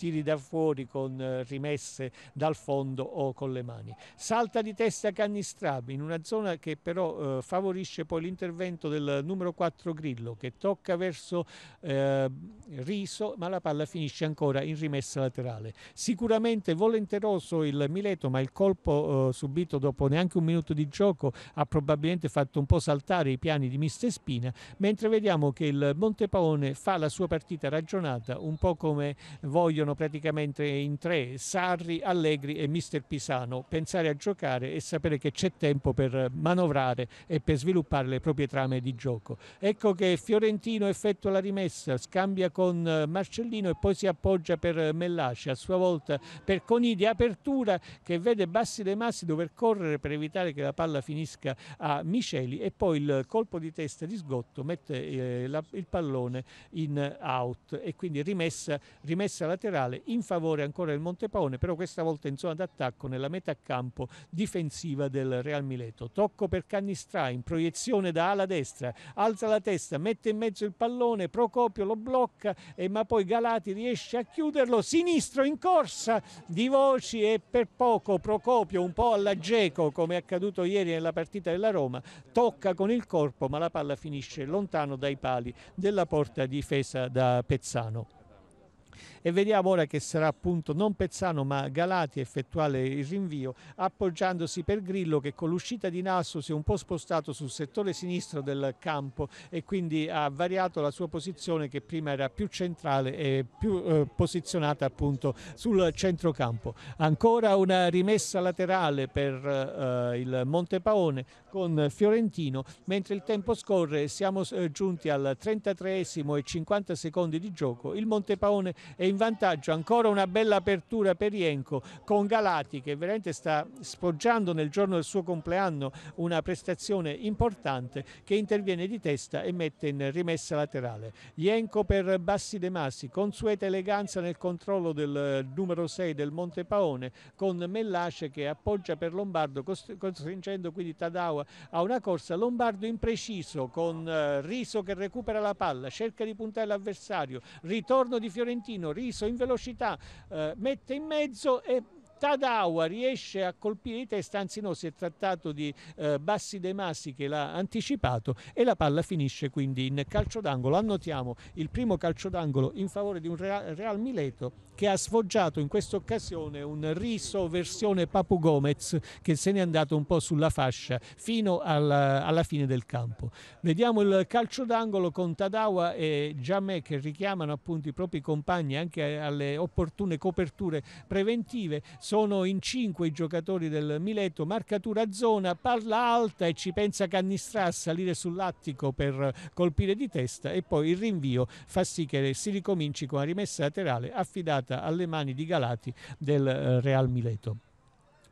tiri da fuori con eh, rimesse dal fondo o con le mani. Salta di testa Cannistrabi in una zona che però eh, favorisce poi l'intervento del numero 4 Grillo che tocca verso eh, Riso ma la palla finisce ancora in rimessa laterale. Sicuramente volenteroso il Mileto ma il colpo eh, subito dopo neanche un minuto di gioco ha probabilmente fatto un po' saltare i piani di Mister Spina mentre vediamo che il Montepaone fa la sua partita ragionata un po' come vogliono giocano praticamente in tre, Sarri, Allegri e mister Pisano, pensare a giocare e sapere che c'è tempo per manovrare e per sviluppare le proprie trame di gioco. Ecco che Fiorentino effettua la rimessa, scambia con Marcellino e poi si appoggia per Mellasci, a sua volta per Conidi, apertura che vede Bassi De Massi dover correre per evitare che la palla finisca a Miceli e poi il colpo di testa di sgotto mette eh, il pallone in out e quindi rimessa, rimessa laterale centrale in favore ancora del Montepaone, però questa volta in zona d'attacco nella metà campo difensiva del Real Mileto. Tocco per Cannistra in proiezione da ala destra, alza la testa, mette in mezzo il pallone, Procopio lo blocca, eh, ma poi Galati riesce a chiuderlo, sinistro in corsa di Voci e per poco Procopio un po' alla Geco come è accaduto ieri nella partita della Roma, tocca con il corpo ma la palla finisce lontano dai pali della porta difesa da Pezzano e vediamo ora che sarà appunto non Pezzano ma Galati a effettuare il rinvio appoggiandosi per Grillo che con l'uscita di Nasso si è un po' spostato sul settore sinistro del campo e quindi ha variato la sua posizione che prima era più centrale e più eh, posizionata appunto sul centrocampo. Ancora una rimessa laterale per eh, il Montepaone con Fiorentino mentre il tempo scorre siamo eh, giunti al 33 e 50 secondi di gioco. Il Montepaone e in vantaggio ancora una bella apertura per Ienco con Galati che veramente sta spoggiando nel giorno del suo compleanno una prestazione importante che interviene di testa e mette in rimessa laterale. Ienco per Bassi De Masi, consueta eleganza nel controllo del eh, numero 6 del Monte Paone con Mellace che appoggia per Lombardo costringendo quindi Tadawa a una corsa. Lombardo impreciso con eh, Riso che recupera la palla, cerca di puntare l'avversario, ritorno di Fiorentino Valentino Riso in velocità eh, mette in mezzo e Tadawa riesce a colpire di testa, anzi no, si è trattato di eh, Bassi De Massi che l'ha anticipato e la palla finisce quindi in calcio d'angolo. Annotiamo il primo calcio d'angolo in favore di un Real Mileto che ha sfoggiato in questa occasione un riso versione Papu Gomez che se n'è andato un po' sulla fascia fino alla, alla fine del campo. Vediamo il calcio d'angolo con Tadawa e Giamè che richiamano appunto i propri compagni anche alle opportune coperture preventive. Sono in cinque i giocatori del Mileto, marcatura zona, palla alta e ci pensa Cannistrà a salire sull'attico per colpire di testa e poi il rinvio fa sì che si ricominci con la rimessa laterale affidata affidata alle mani di Galati del eh, Real Mileto.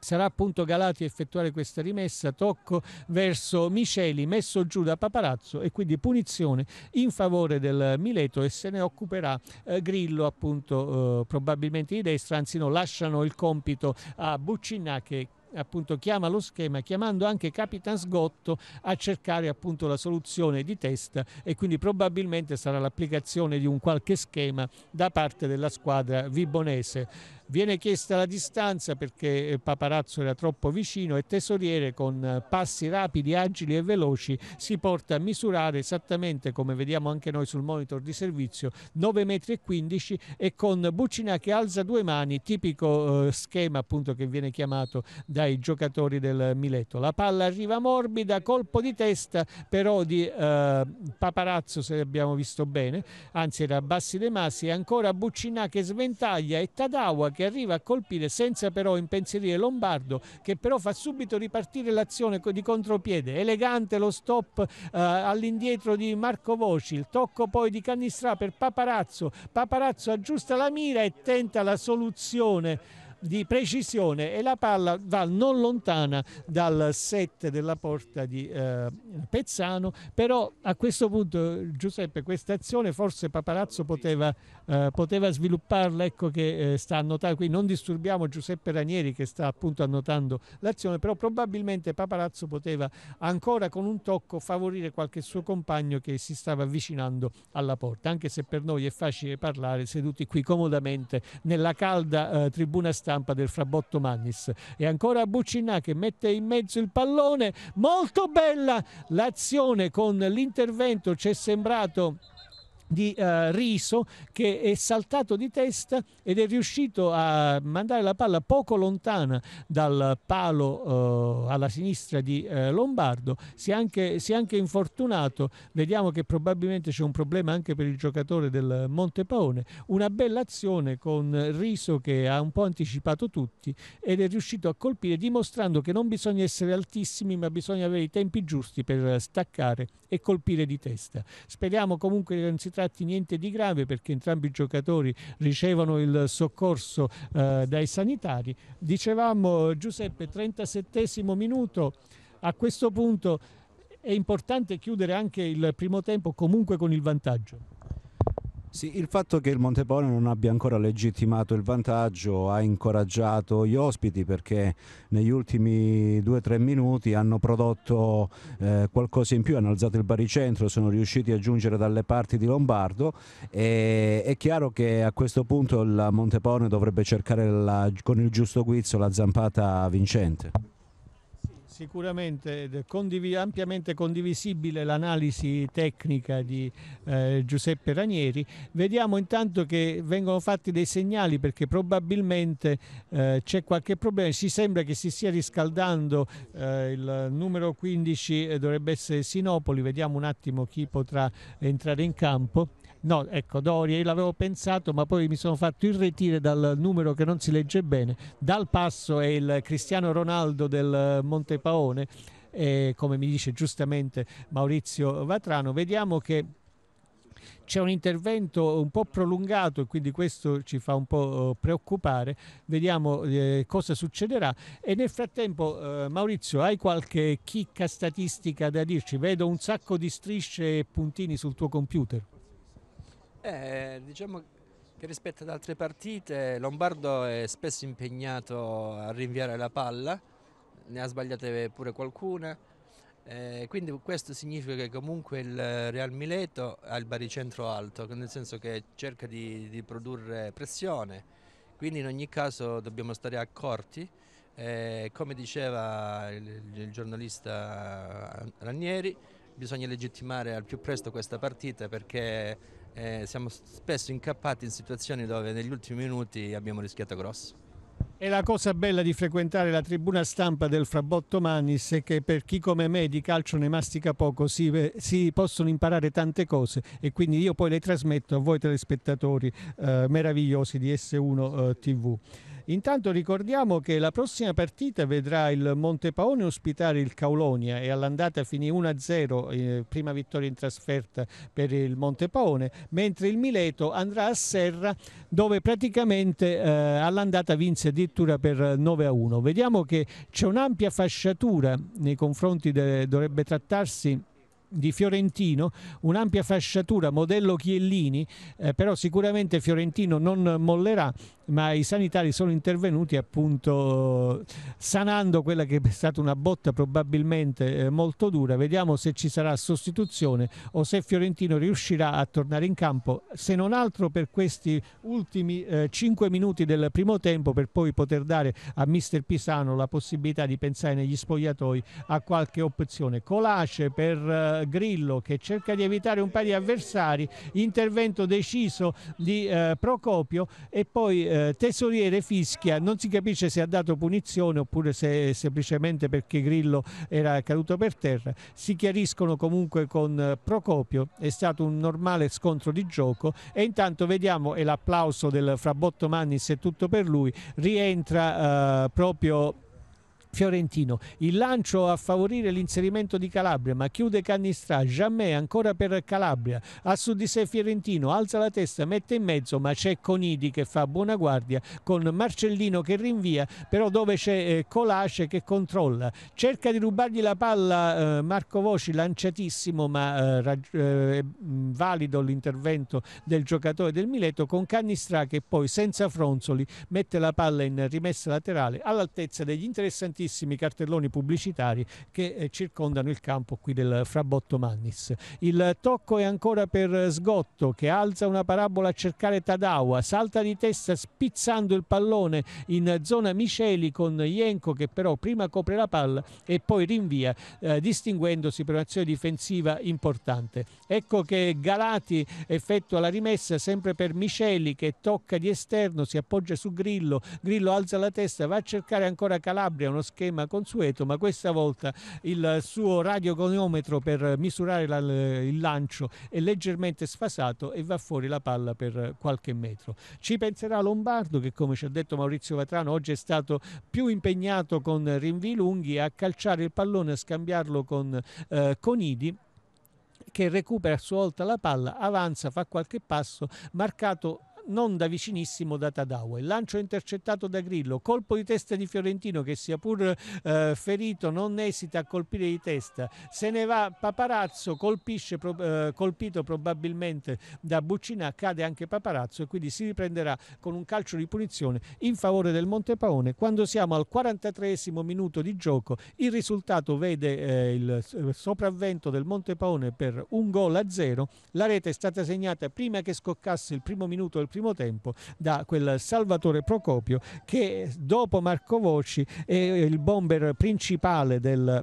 Sarà appunto Galati a effettuare questa rimessa, tocco verso Miceli, messo giù da Paparazzo e quindi punizione in favore del Mileto e se ne occuperà eh, Grillo appunto eh, probabilmente di destra, anzi no, lasciano il compito a Buccinà che appunto chiama lo schema chiamando anche Capitan Sgotto a cercare appunto la soluzione di testa e quindi probabilmente sarà l'applicazione di un qualche schema da parte della squadra vibonese. Viene chiesta la distanza perché il eh, Paparazzo era troppo vicino e Tesoriere con eh, passi rapidi, agili e veloci si porta a misurare esattamente come vediamo anche noi sul monitor di servizio 9,15 m e con Buccina che alza due mani, tipico eh, schema appunto che viene chiamato dai giocatori del Mileto. La palla arriva morbida, colpo di testa però di eh, Paparazzo se abbiamo visto bene, anzi era Bassi De Masi e ancora Buccina che sventaglia e Tadawa che arriva a colpire senza però impensierire Lombardo che però fa subito ripartire l'azione di contropiede, elegante lo stop eh, all'indietro di Marco Voci, il tocco poi di Cannistrà per Paparazzo, Paparazzo aggiusta la mira e tenta la soluzione di precisione e la palla va non lontana dal set della porta di eh, Pezzano, però a questo punto Giuseppe questa azione forse Paparazzo poteva, eh, poteva svilupparla, ecco che eh, sta annotando qui, non disturbiamo Giuseppe Ranieri che sta appunto annotando l'azione, però probabilmente Paparazzo poteva ancora con un tocco favorire qualche suo compagno che si stava avvicinando alla porta, anche se per noi è facile parlare seduti qui comodamente nella calda eh, tribuna stampa stampa del Frabotto Mannis. E ancora Buccinà che mette in mezzo il pallone, molto bella l'azione con l'intervento, ci è sembrato di uh, Riso che è saltato di testa ed è riuscito a mandare la palla poco lontana dal palo uh, alla sinistra di uh, Lombardo. Si è, anche, si è, anche, infortunato, vediamo che probabilmente c'è un problema anche per il giocatore del Monte Paone. Una bella azione con Riso che ha un po' anticipato tutti ed è riuscito a colpire dimostrando che non bisogna essere altissimi ma bisogna avere i tempi giusti per staccare e colpire di testa. Speriamo comunque che non si tratti niente di grave perché entrambi i giocatori ricevono il soccorso eh, dai sanitari. Dicevamo Giuseppe, 37 minuto, a questo punto è importante chiudere anche il primo tempo comunque con il vantaggio. Sì, il fatto che il Montepone non abbia ancora legittimato il vantaggio ha incoraggiato gli ospiti perché negli ultimi 2-3 minuti hanno prodotto eh, qualcosa in più, hanno alzato il baricentro, sono riusciti a giungere dalle parti di Lombardo e è chiaro che a questo punto il Montepone dovrebbe cercare la, con il giusto guizzo la zampata vincente sicuramente condiv ampiamente condivisibile l'analisi tecnica di eh, Giuseppe Ranieri. Vediamo intanto che vengono fatti dei segnali perché probabilmente eh, c'è qualche problema. Ci sembra che si stia riscaldando eh, il numero 15, dovrebbe essere Sinopoli. Vediamo un attimo chi potrà entrare in campo. No, ecco, Doria, io l'avevo pensato, ma poi mi sono fatto irretire dal numero che non si legge bene. Dal passo è il Cristiano Ronaldo del Montepaone, e come mi dice giustamente Maurizio Vatrano, vediamo che c'è un intervento un po' prolungato e quindi questo ci fa un po' eh, preoccupare. Vediamo eh, cosa succederà. E nel frattempo, eh, Maurizio, hai qualche chicca statistica da dirci? Vedo un sacco di strisce e puntini sul tuo computer. Eh, diciamo che rispetto ad altre partite Lombardo è spesso impegnato a rinviare la palla, ne ha sbagliate pure qualcuna, eh, quindi questo significa che comunque il Real Mileto ha il baricentro alto, nel senso che cerca di, di produrre pressione, quindi in ogni caso dobbiamo stare accorti. Eh, come diceva il, il giornalista Ranieri, bisogna legittimare al più presto questa partita perché eh, siamo spesso incappati in situazioni dove negli ultimi minuti abbiamo rischiato grosso. E la cosa bella di frequentare la tribuna stampa del Frabotto Manis è che per chi come me di calcio ne mastica poco si, si possono imparare tante cose e quindi io poi le trasmetto a voi telespettatori eh, meravigliosi di S1 eh, TV. Intanto ricordiamo che la prossima partita vedrà il Montepaone ospitare il Caulonia e all'andata finì 1-0, eh, prima vittoria in trasferta per il Montepaone, mentre il Mileto andrà a Serra dove praticamente eh, all'andata vinse addirittura per 9-1. Vediamo che c'è un'ampia fasciatura nei confronti, de, dovrebbe trattarsi di Fiorentino, un'ampia fasciatura modello Chiellini, eh, però sicuramente Fiorentino non mollerà ma i sanitari sono intervenuti appunto sanando quella che è stata una botta probabilmente eh, molto dura. Vediamo se ci sarà sostituzione o se Fiorentino riuscirà a tornare in campo, se non altro per questi ultimi eh, 5 minuti del primo tempo per poi poter dare a mister Pisano la possibilità di pensare negli spogliatoi a qualche opzione. Colace per eh, Grillo che cerca di evitare un paio di avversari, intervento deciso di eh, Procopio e poi eh, eh, tesoriere fischia, non si capisce se ha dato punizione oppure se semplicemente perché Grillo era caduto per terra, si chiariscono comunque con eh, Procopio, è stato un normale scontro di gioco e intanto vediamo e l'applauso del Frabotto Mannis è tutto per lui, rientra eh, proprio Fiorentino. Il lancio a favorire l'inserimento di Calabria, ma chiude Canistra. Jammè ancora per Calabria. A su di sé Fiorentino alza la testa, mette in mezzo, ma c'è Conidi che fa buona guardia con Marcellino che rinvia, però dove c'è eh, Colace che controlla. Cerca di rubargli la palla eh, Marco Voci, lanciatissimo, ma eh, eh valido l'intervento del giocatore del Mileto con Canistra che poi senza fronzoli mette la palla in rimessa laterale all'altezza degli interessantissimi tantissimi cartelloni pubblicitari che eh, circondano il campo qui del Frabotto Mannis. Il tocco è ancora per Sgotto che alza una parabola a cercare Tadawa, salta di testa spizzando il pallone in zona Miceli con Ienco che però prima copre la palla e poi rinvia eh, distinguendosi per un'azione difensiva importante. Ecco che Galati effettua la rimessa sempre per Miceli che tocca di esterno, si appoggia su Grillo, Grillo alza la testa, va a cercare ancora Calabria, uno schema consueto, ma questa volta il suo radiogoniometro per misurare la, il lancio è leggermente sfasato e va fuori la palla per qualche metro. Ci penserà Lombardo che come ci ha detto Maurizio Vatrano oggi è stato più impegnato con rinvii lunghi a calciare il pallone, a scambiarlo con eh, Conidi che recupera a sua volta la palla, avanza, fa qualche passo, marcato non da vicinissimo da Tadawa. Il lancio intercettato da Grillo, colpo di testa di Fiorentino che sia pur eh, ferito non esita a colpire di testa, se ne va Paparazzo, colpisce, pro, eh, colpito probabilmente da Buccina, cade anche Paparazzo e quindi si riprenderà con un calcio di punizione in favore del Montepaone. Quando siamo al 43 minuto di gioco il risultato vede eh, il eh, sopravvento del Montepaone per un gol a zero, la rete è stata segnata prima che scoccasse il primo minuto del primo primo tempo da quel Salvatore Procopio che dopo Marco Voci è il bomber principale del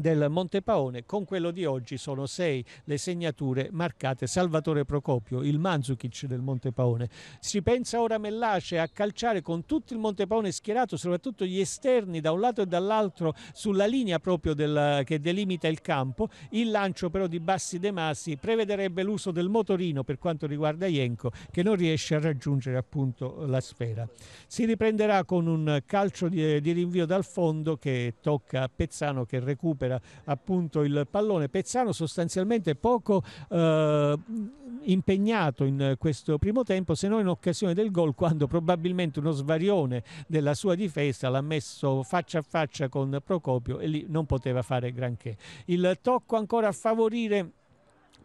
del Monte Paone. Con quello di oggi sono sei le segnature marcate Salvatore Procopio, il Manzukic del Monte Paone. Si pensa ora Mellace a calciare con tutto il Monte Paone schierato, soprattutto gli esterni da un lato e dall'altro sulla linea proprio del, che delimita il campo. Il lancio però di Bassi De Masi prevederebbe l'uso del motorino per quanto riguarda Ienco che non riesce a raggiungere appunto la sfera. Si riprenderà con un calcio di, di rinvio dal fondo che tocca a Pezzano che recupera recupera appunto il pallone. Pezzano sostanzialmente poco eh, impegnato in questo primo tempo se non in occasione del gol quando probabilmente uno svarione della sua difesa l'ha messo faccia a faccia con Procopio e lì non poteva fare granché. Il tocco ancora a favorire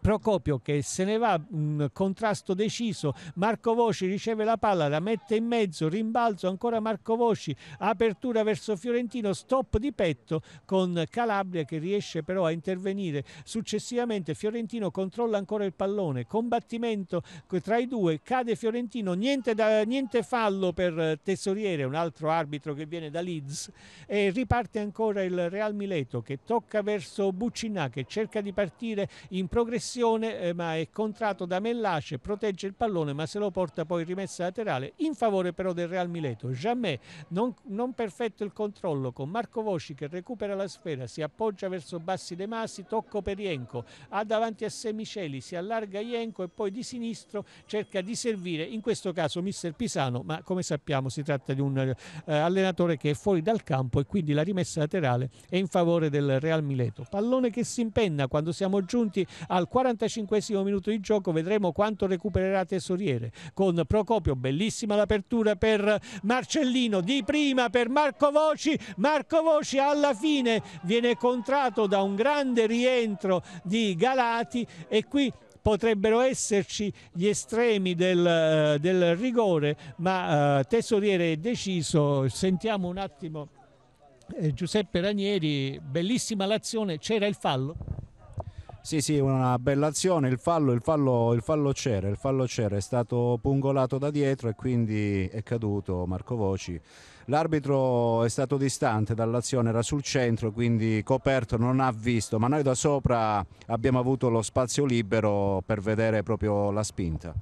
Procopio che se ne va, un contrasto deciso, Marco Voci riceve la palla, la mette in mezzo, rimbalzo ancora Marco Voci, apertura verso Fiorentino, stop di petto con Calabria che riesce però a intervenire. Successivamente Fiorentino controlla ancora il pallone, combattimento tra i due, cade Fiorentino, niente, da, niente fallo per Tesoriere, un altro arbitro che viene da Leeds e riparte ancora il Real Mileto che tocca verso Buccinà che cerca di partire in progressione pressione eh, ma è contratto da Mellace, protegge il pallone ma se lo porta poi rimessa laterale in favore però del Real Mileto. Jamais non, non perfetto il controllo con Marco Voci che recupera la sfera, si appoggia verso Bassi De Masi, tocco per Ienco, ha davanti a sé Miceli, si allarga Ienco e poi di sinistro cerca di servire in questo caso mister Pisano ma come sappiamo si tratta di un eh, allenatore che è fuori dal campo e quindi la rimessa laterale è in favore del Real Mileto. Pallone che si impenna quando siamo giunti al quarto 45 minuto di gioco vedremo quanto recupererà Tesoriere con Procopio, bellissima l'apertura per Marcellino, di prima per Marco Voci, Marco Voci alla fine viene contrato da un grande rientro di Galati e qui potrebbero esserci gli estremi del, eh, del rigore ma eh, Tesoriere è deciso, sentiamo un attimo eh, Giuseppe Ranieri, bellissima l'azione, c'era il fallo? Sì, sì, una bella azione, il fallo, il fallo, il fallo c'era, il fallo c'era, è stato pungolato da dietro e quindi è caduto Marco Voci. L'arbitro è stato distante dall'azione, era sul centro, quindi coperto non ha visto, ma noi da sopra abbiamo avuto lo spazio libero per vedere proprio la spinta.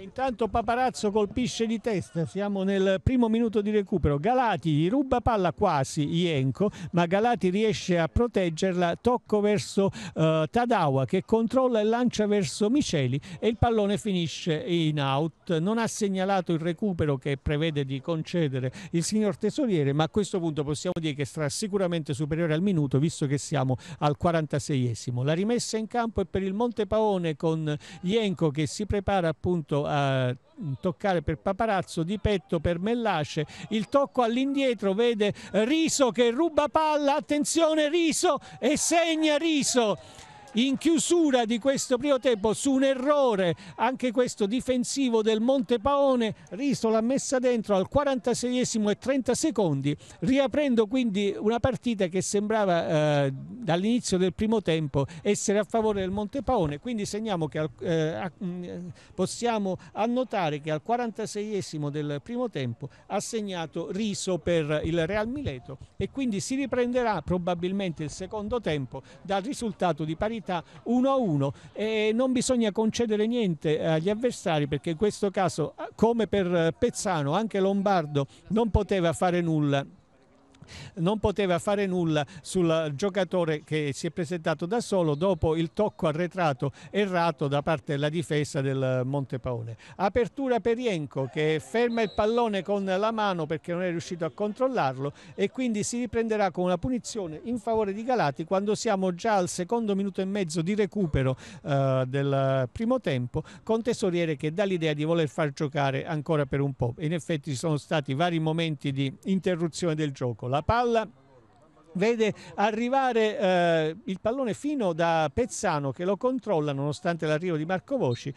Intanto Paparazzo colpisce di testa, siamo nel primo minuto di recupero. Galati ruba palla quasi Ienco, ma Galati riesce a proteggerla, tocco verso eh, Tadawa che controlla e lancia verso Miceli e il pallone finisce in out. Non ha segnalato il recupero che prevede di concedere il signor Tesoriere, ma a questo punto possiamo dire che sarà sicuramente superiore al minuto visto che siamo al 46esimo. La rimessa in campo è per il Monte Paone con Ienco che si prepara appunto a a toccare per Paparazzo di petto per Mellace il tocco all'indietro vede Riso che ruba palla attenzione Riso e segna Riso in chiusura di questo primo tempo su un errore anche questo difensivo del Montepaone Risola messa dentro al 46esimo e 30 secondi riaprendo quindi una partita che sembrava eh, dall'inizio del primo tempo essere a favore del Montepaone quindi segniamo che eh, mm, possiamo annotare che al 46esimo del primo tempo ha segnato Riso per il Real Mileto e quindi si riprenderà probabilmente il secondo tempo dal risultato di Parigi finita 1-1 e non bisogna concedere niente agli avversari perché in questo caso come per Pezzano anche Lombardo non poteva fare nulla non poteva fare nulla sul giocatore che si è presentato da solo dopo il tocco arretrato errato da parte della difesa del Montepaone. Apertura per Ienco che ferma il pallone con la mano perché non è riuscito a controllarlo e quindi si riprenderà con una punizione in favore di Galati quando siamo già al secondo minuto e mezzo di recupero eh, del primo tempo con Tesoriere che dà l'idea di voler far giocare ancora per un po'. In effetti ci sono stati vari momenti di interruzione del gioco. La palla vede arrivare eh, il pallone fino da Pezzano che lo controlla nonostante l'arrivo di Marco Voci,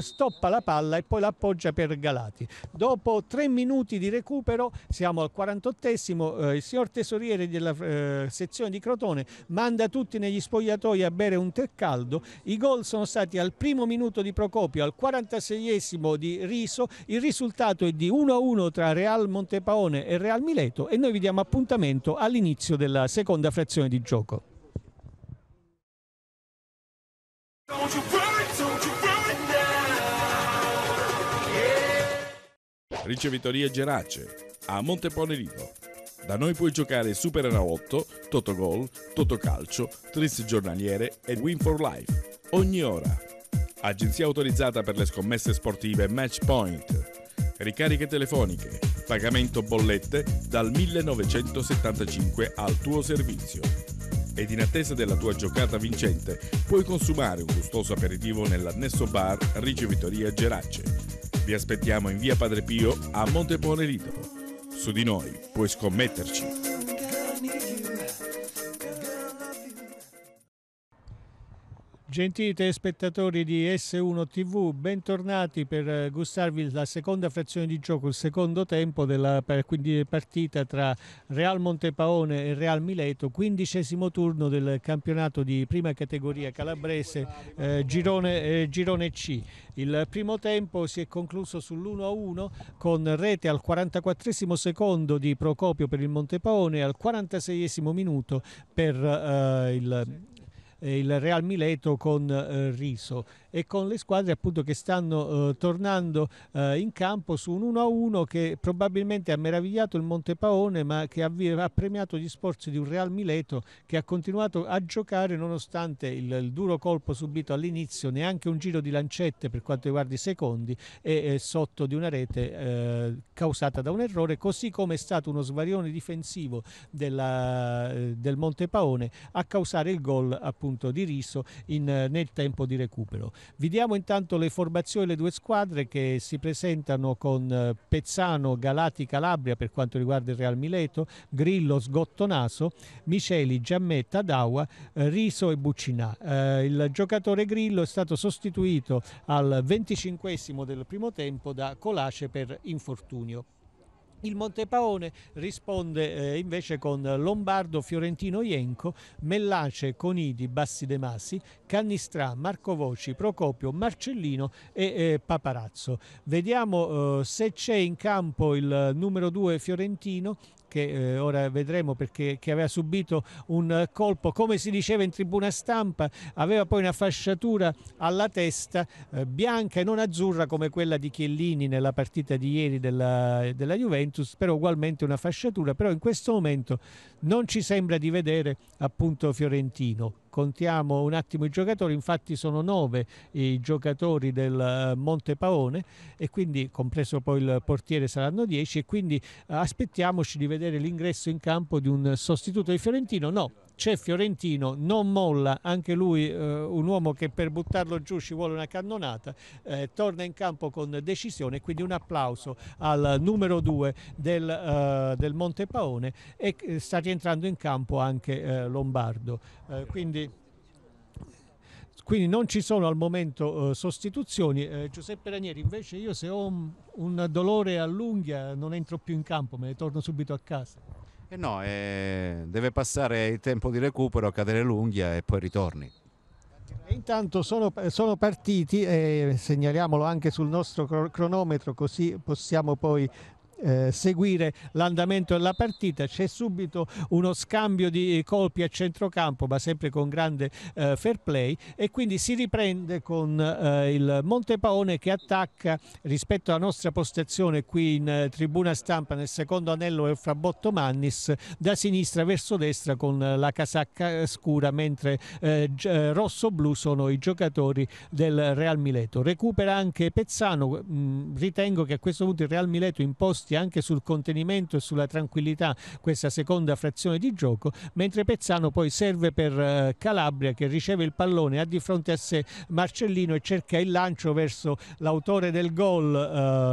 stoppa la palla e poi l'appoggia per Galati. Dopo tre minuti di recupero siamo al 48esimo, eh, il signor tesoriere della eh, sezione di Crotone manda tutti negli spogliatoi a bere un tè caldo, i gol sono stati al primo minuto di Procopio, al 46esimo di Riso, il risultato è di 1-1 tra Real Montepaone e Real Mileto e noi vi diamo appuntamento all'inizio della della seconda frazione di gioco. Ricevitoria Gerace a Monteponerivo. Da noi puoi giocare Super Enalotto, Totogol, Totocalcio, Tris Giornaliere e Win for Life ogni ora. Agenzia autorizzata per le scommesse sportive Matchpoint. Ricariche telefoniche pagamento bollette dal 1975 al tuo servizio. Ed in attesa della tua giocata vincente, puoi consumare un gustoso aperitivo nell'annesso bar Ricevitoria Gerace. Vi aspettiamo in via Padre Pio a Montepone Litero. Su di noi puoi scommetterci. Gentili spettatori di S1 TV, bentornati per eh, gustarvi la seconda frazione di gioco, il secondo tempo della partita tra Real Montepaone e Real Mileto, quindicesimo turno del campionato di prima categoria calabrese eh, girone, eh, girone, C. Il primo tempo si è concluso sull'1-1 con rete al 44 secondo di Procopio per il Montepaone e al 46 minuto per eh, il eh, il Real Mileto con eh, Riso e con le squadre appunto che stanno eh, tornando eh, in campo su un 1-1 che probabilmente ha meravigliato il Montepaone ma che ha, ha, premiato gli sforzi di un Real Mileto che ha continuato a giocare nonostante il, il duro colpo subito all'inizio neanche un giro di lancette per quanto riguarda i secondi e sotto di una rete eh, causata da un errore così come è stato uno svarione difensivo della, eh, del Montepaone a causare il gol appunto appunto di Riso in, eh, nel tempo di recupero. Vediamo intanto le formazioni delle due squadre che si presentano con eh, Pezzano, Galati, Calabria per quanto riguarda il Real Mileto, Grillo, Sgottonaso, Miceli, Giammetta, Daua, eh, Riso e Buccinà. Eh, il giocatore Grillo è stato sostituito al 25 del primo tempo da Colace per infortunio. Il Montepaone risponde eh, invece con Lombardo, Fiorentino, Ienco, Mellace, Conidi, Bassi De Masi, Cannistrà, Marco Voci, Procopio, Marcellino e eh, Paparazzo. Vediamo eh, se c'è in campo il numero 2 Fiorentino che eh, ora vedremo perché aveva subito un colpo, come si diceva in tribuna stampa, aveva poi una fasciatura alla testa eh, bianca e non azzurra come quella di Chiellini nella partita di ieri della, della Juventus, però ugualmente una fasciatura, però in questo momento non ci sembra di vedere appunto Fiorentino contiamo un attimo i giocatori, infatti sono nove i giocatori del eh, Monte Paone e quindi compreso poi il portiere saranno dieci e quindi eh, aspettiamoci di vedere l'ingresso in campo di un sostituto di Fiorentino, no, c'è Fiorentino, non molla, anche lui eh, un uomo che per buttarlo giù ci vuole una cannonata, eh, torna in campo con decisione, quindi un applauso al numero 2 del, eh, del Monte Paone e eh, sta rientrando in campo anche eh, Lombardo. Eh, quindi quindi non ci sono al momento eh, sostituzioni. Eh, Giuseppe Ranieri, invece io se ho un, un dolore all'unghia non entro più in campo, me ne torno subito a casa. E eh no, eh, deve passare il tempo di recupero, cadere l'unghia e poi ritorni. E intanto sono, sono partiti, eh, segnaliamolo anche sul nostro cronometro così possiamo poi eh, seguire l'andamento della partita c'è subito uno scambio di colpi a centrocampo ma sempre con grande eh, fair play e quindi si riprende con eh, il Montepaone che attacca rispetto alla nostra postazione qui in eh, tribuna stampa nel secondo anello e fra Botto Mannis da sinistra verso destra con eh, la casacca scura mentre rosso-blu sono i giocatori del Real Mileto recupera anche Pezzano mh, ritengo che a questo punto il Real Mileto imposta posti anche sul contenimento e sulla tranquillità questa seconda frazione di gioco, mentre Pezzano poi serve per eh, Calabria che riceve il pallone, ha di fronte a sé Marcellino e cerca il lancio verso l'autore del gol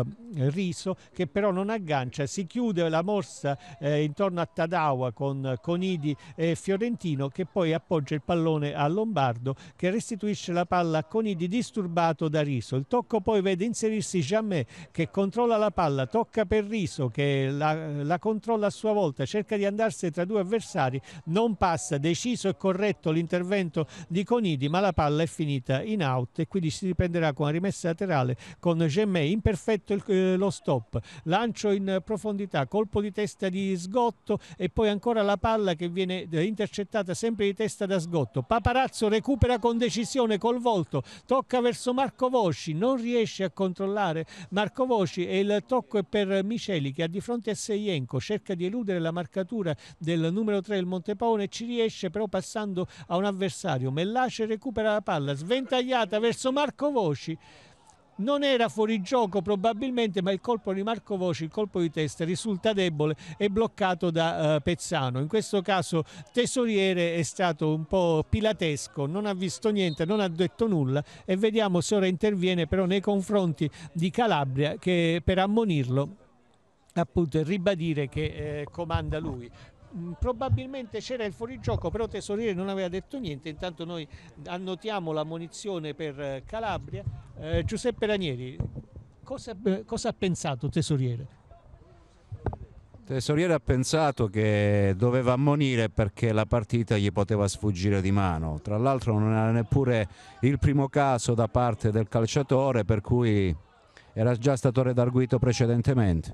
eh, Riso che però non aggancia, si chiude la morsa eh, intorno a Tadawa con Conidi e Fiorentino che poi appoggia il pallone a Lombardo che restituisce la palla a Conidi disturbato da Riso. Il tocco poi vede inserirsi Jamet che controlla la palla, tocca per riso che la, la controlla a sua volta, cerca di andarsi tra due avversari, non passa, deciso e corretto l'intervento di Conidi, ma la palla è finita in out e quindi si riprenderà con una rimessa laterale con Gemmè, imperfetto il, eh, lo stop, lancio in profondità, colpo di testa di Sgotto e poi ancora la palla che viene eh, intercettata sempre di testa da Sgotto. Paparazzo recupera con decisione col volto, tocca verso Marco Vosci, non riesce a controllare Marco Vosci e il tocco è per Milano. Miceli che ha di fronte a sé cerca di eludere la marcatura del numero 3 il Montepaone, ci riesce però passando a un avversario, Mellace recupera la palla, sventagliata verso Marco Voci, non era fuori gioco probabilmente ma il colpo di Marco Voci, il colpo di testa risulta debole e bloccato da uh, Pezzano in questo caso Tesoriere è stato un po' pilatesco non ha visto niente, non ha detto nulla e vediamo se ora interviene però nei confronti di Calabria che per ammonirlo appunto e ribadire che eh, comanda lui mm, probabilmente c'era il fuorigioco, però Tesoriere non aveva detto niente. Intanto noi annotiamo la munizione per eh, Calabria. Eh, Giuseppe Ranieri, cosa, eh, cosa, ha pensato Tesoriere? Tesoriere ha pensato che doveva ammonire perché la partita gli poteva sfuggire di mano. Tra l'altro non era neppure il primo caso da parte del calciatore per cui era già stato redarguito precedentemente.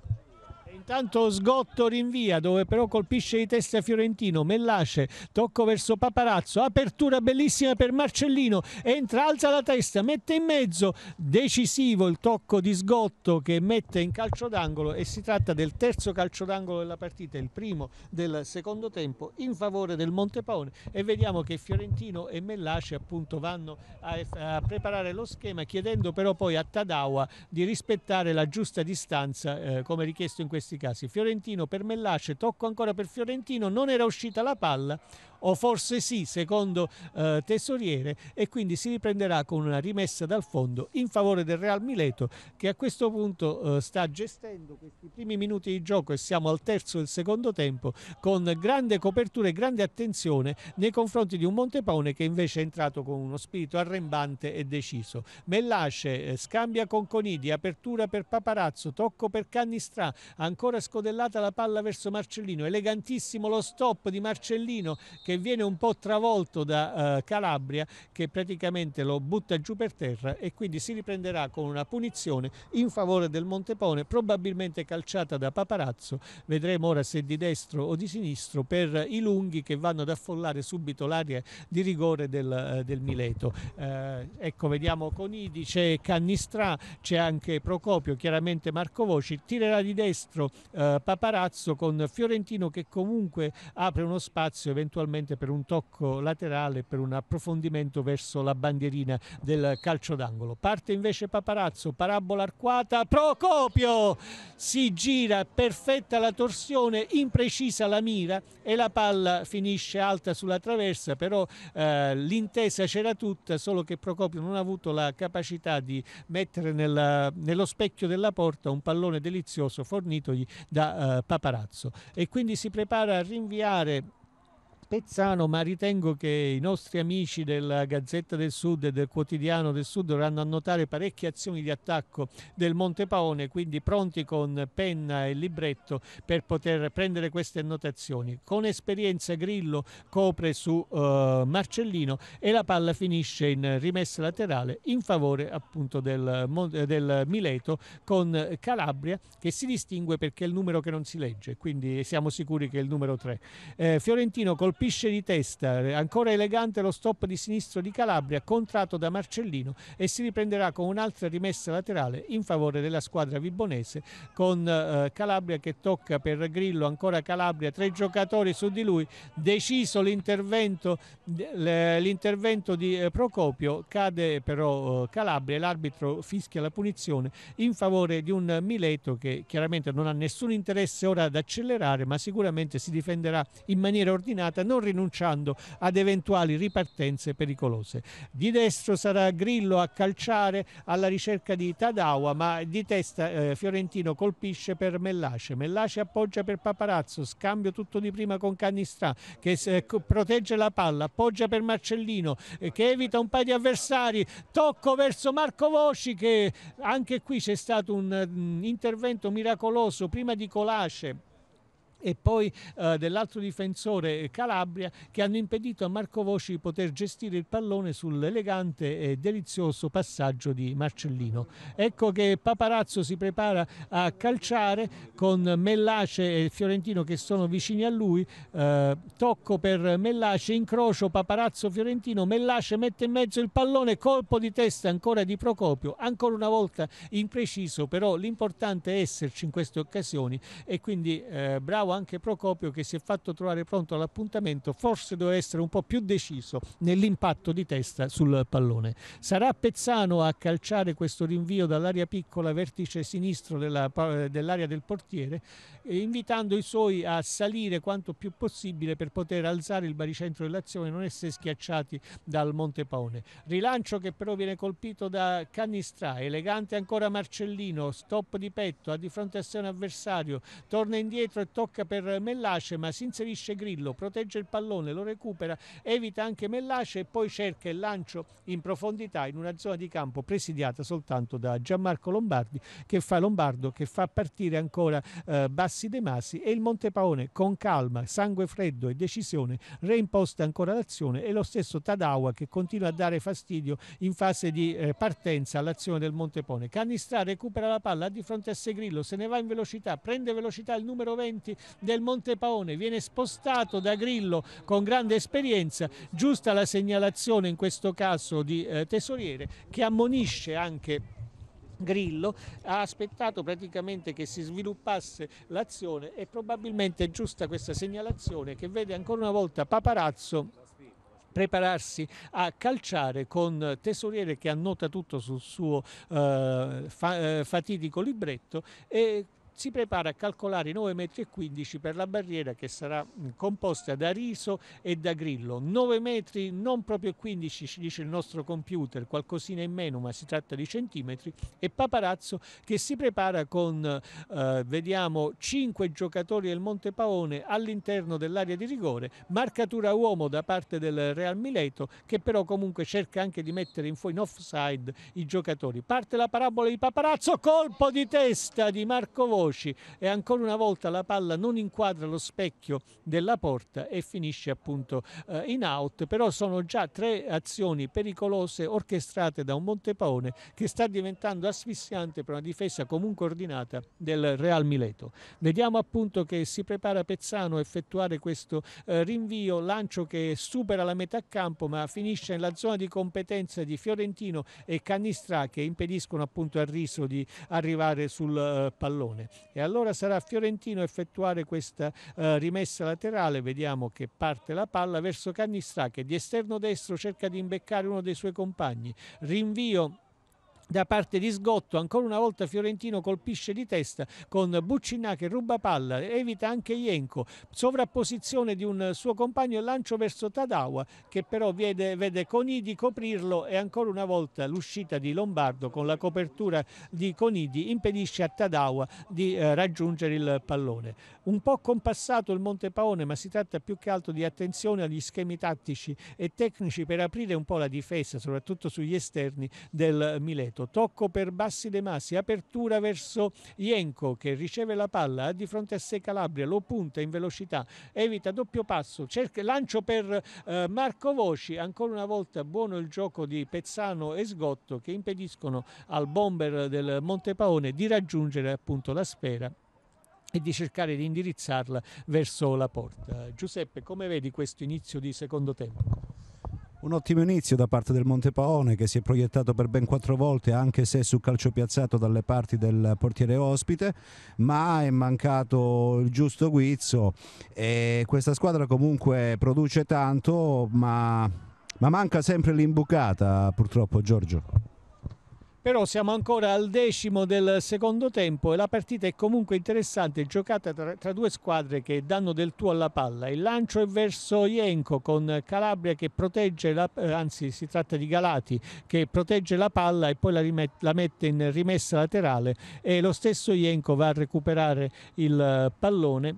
Intanto Sgotto rinvia dove però colpisce di testa Fiorentino, Mellace, tocco verso Paparazzo, apertura bellissima per Marcellino, entra, alza la testa, mette in mezzo, decisivo il tocco di Sgotto che mette in calcio d'angolo e si tratta del terzo calcio d'angolo della partita, il primo del secondo tempo in favore del Montepaone e vediamo che Fiorentino e Mellace appunto vanno a, a preparare lo schema chiedendo però poi a Tadawa di rispettare la giusta distanza eh, come richiesto in questi casi. Fiorentino per Mellasce, tocco ancora per Fiorentino, non era uscita la palla, o forse sì secondo eh, Tesoriere e quindi si riprenderà con una rimessa dal fondo in favore del Real Mileto che a questo punto eh, sta gestendo questi primi minuti di gioco e siamo al terzo del secondo tempo con grande copertura e grande attenzione nei confronti di un Montepone che invece è entrato con uno spirito arrembante e deciso. Mellace eh, scambia con Conidi, apertura per Paparazzo, tocco per Cannistrà, ancora scodellata la palla verso Marcellino, elegantissimo lo stop di Marcellino che che viene un po' travolto da eh, Calabria che praticamente lo butta giù per terra e quindi si riprenderà con una punizione in favore del Montepone, probabilmente calciata da Paparazzo, vedremo ora se di destro o di sinistro, per i lunghi che vanno ad affollare subito l'area di rigore del, eh, del Mileto. Eh, ecco, vediamo Conidi, c'è Cannistrà, c'è anche Procopio, chiaramente Marco Voci, tirerà di destro eh, Paparazzo con Fiorentino che comunque apre uno spazio eventualmente probabilmente per un tocco laterale, per un approfondimento verso la bandierina del calcio d'angolo. Parte invece Paparazzo, parabola arcuata, Procopio! Si gira, perfetta la torsione, imprecisa la mira e la palla finisce alta sulla traversa, però eh, l'intesa c'era tutta, solo che Procopio non ha avuto la capacità di mettere nella, nello specchio della porta un pallone delizioso fornitogli da eh, Paparazzo. E quindi si prepara a rinviare Spezzano, ma ritengo che i nostri amici della Gazzetta del Sud e del Quotidiano del Sud dovranno annotare parecchie azioni di attacco del Monte Paone, quindi pronti con penna e libretto per poter prendere queste annotazioni. Con esperienza Grillo copre su eh, Marcellino e la palla finisce in rimessa laterale in favore appunto del, del Mileto con Calabria che si distingue perché è il numero che non si legge, quindi siamo sicuri che è il numero 3. Eh, Fiorentino col colpisce di testa, ancora elegante lo stop di sinistro di Calabria, contratto da Marcellino e si riprenderà con un'altra rimessa laterale in favore della squadra vibonese con eh, Calabria che tocca per Grillo, ancora Calabria, tre giocatori su di lui, deciso l'intervento, l'intervento di eh, Procopio, cade però eh, Calabria e l'arbitro fischia la punizione in favore di un Mileto che chiaramente non ha nessun interesse ora ad accelerare ma sicuramente si difenderà in maniera ordinata non rinunciando ad eventuali ripartenze pericolose. Di destro sarà Grillo a calciare alla ricerca di Tadawa, ma di testa eh, Fiorentino colpisce per Mellace. Mellace appoggia per Paparazzo, scambio tutto di prima con Canistra che eh, protegge la palla, appoggia per Marcellino eh, che evita un paio di avversari, tocco verso Marco Voci che anche qui c'è stato un, un mm, intervento miracoloso prima di Colace e poi eh, dell'altro difensore eh, Calabria che hanno impedito a Marco Voci di poter gestire il pallone sull'elegante e delizioso passaggio di Marcellino. Ecco che Paparazzo si prepara a calciare con Mellace e Fiorentino che sono vicini a lui, eh, tocco per Mellace, incrocio Paparazzo-Fiorentino, Mellace mette in mezzo il pallone, colpo di testa ancora di Procopio, ancora una volta impreciso, però l'importante è esserci in queste occasioni e quindi eh, bravo Bravo anche Procopio che si è fatto trovare pronto all'appuntamento, forse doveva essere un po' più deciso nell'impatto di testa sul pallone. Sarà Pezzano a calciare questo rinvio dall'area piccola vertice sinistro dell'area dell del portiere, eh, invitando i suoi a salire quanto più possibile per poter alzare il baricentro dell'azione e non essere schiacciati dal Monte Paone. Rilancio che però viene colpito da Canistra, elegante ancora Marcellino, stop di petto, ha di fronte a sé un avversario, torna indietro e tocca cerca per Mellace ma si inserisce Grillo, protegge il pallone, lo recupera, evita anche Mellace e poi cerca il lancio in profondità in una zona di campo presidiata soltanto da Gianmarco Lombardi che fa, Lombardo che fa partire ancora eh, Bassi De Masi e il Montepaone con calma, sangue freddo e decisione reimposta ancora l'azione e lo stesso Tadawa che continua a dare fastidio in fase di eh, partenza all'azione del Montepone. Canistra recupera la palla di fronte a Segrillo, se ne va in velocità, prende velocità il numero 20 del Monte Paone viene spostato da Grillo con grande esperienza, giusta la segnalazione in questo caso di eh, Tesoriere che ammonisce anche Grillo ha aspettato praticamente che si sviluppasse l'azione e probabilmente è giusta questa segnalazione che vede ancora una volta Paparazzo prepararsi a calciare con Tesoriere che annota tutto sul suo eh, fa, eh, fatidico libretto e si prepara a calcolare i 9,15 m per la barriera che sarà mm, composta da riso e da grillo. 9 metri, non proprio 15 ci dice il nostro computer, qualcosina in meno ma si tratta di centimetri e Paparazzo che si prepara con, eh, vediamo, 5 giocatori del Monte Paone all'interno dell'area di rigore, marcatura uomo da parte del Real Mileto che però comunque cerca anche di mettere in, fuori in offside i giocatori. Parte la parabola di Paparazzo, colpo di testa di Marco Voi veloci e ancora una volta la palla non inquadra lo specchio della porta e finisce appunto eh, in out, però sono già tre azioni pericolose orchestrate da un Montepaone che sta diventando asfissiante per una difesa comunque ordinata del Real Mileto. Vediamo appunto che si prepara Pezzano a effettuare questo eh, rinvio, lancio che supera la metà campo ma finisce nella zona di competenza di Fiorentino e Cannistrà che impediscono appunto al Riso di arrivare sul eh, pallone. E allora sarà Fiorentino a effettuare questa eh, rimessa laterale, vediamo che parte la palla verso Cannistra che di esterno destro cerca di imbeccare uno dei suoi compagni, rinvio da parte di Sgotto, ancora una volta Fiorentino colpisce di testa con Buccinà che ruba palla, evita anche Ienco, sovrapposizione di un suo compagno e lancio verso Tadawa che però vede, vede Conidi coprirlo e ancora una volta l'uscita di Lombardo con la copertura di Conidi impedisce a Tadawa di eh, raggiungere il pallone. Un po' compassato il Monte Paone ma si tratta più che altro di attenzione agli schemi tattici e tecnici per aprire un po' la difesa soprattutto sugli esterni del Mileto alto, certo, tocco per Bassi De Masi, apertura verso Ienco che riceve la palla ha di fronte a sé Calabria, lo punta in velocità, evita doppio passo, cerca, lancio per eh, Marco Voci, ancora una volta buono il gioco di Pezzano e Sgotto che impediscono al bomber del Montepaone di raggiungere appunto la sfera e di cercare di indirizzarla verso la porta. Giuseppe, come vedi questo inizio di secondo tempo? Un ottimo inizio da parte del Montepaone che si è proiettato per ben quattro volte anche se su calcio piazzato dalle parti del portiere ospite, ma è mancato il giusto guizzo e questa squadra comunque produce tanto ma, ma manca sempre l'imbucata purtroppo Giorgio però siamo ancora al decimo del secondo tempo e la partita è comunque interessante, giocata tra, tra, due squadre che danno del tuo alla palla. Il lancio è verso Ienco con Calabria che protegge, la, eh, anzi si tratta di Galati, che protegge la palla e poi la, rimet, la mette in rimessa laterale e lo stesso Ienco va a recuperare il eh, pallone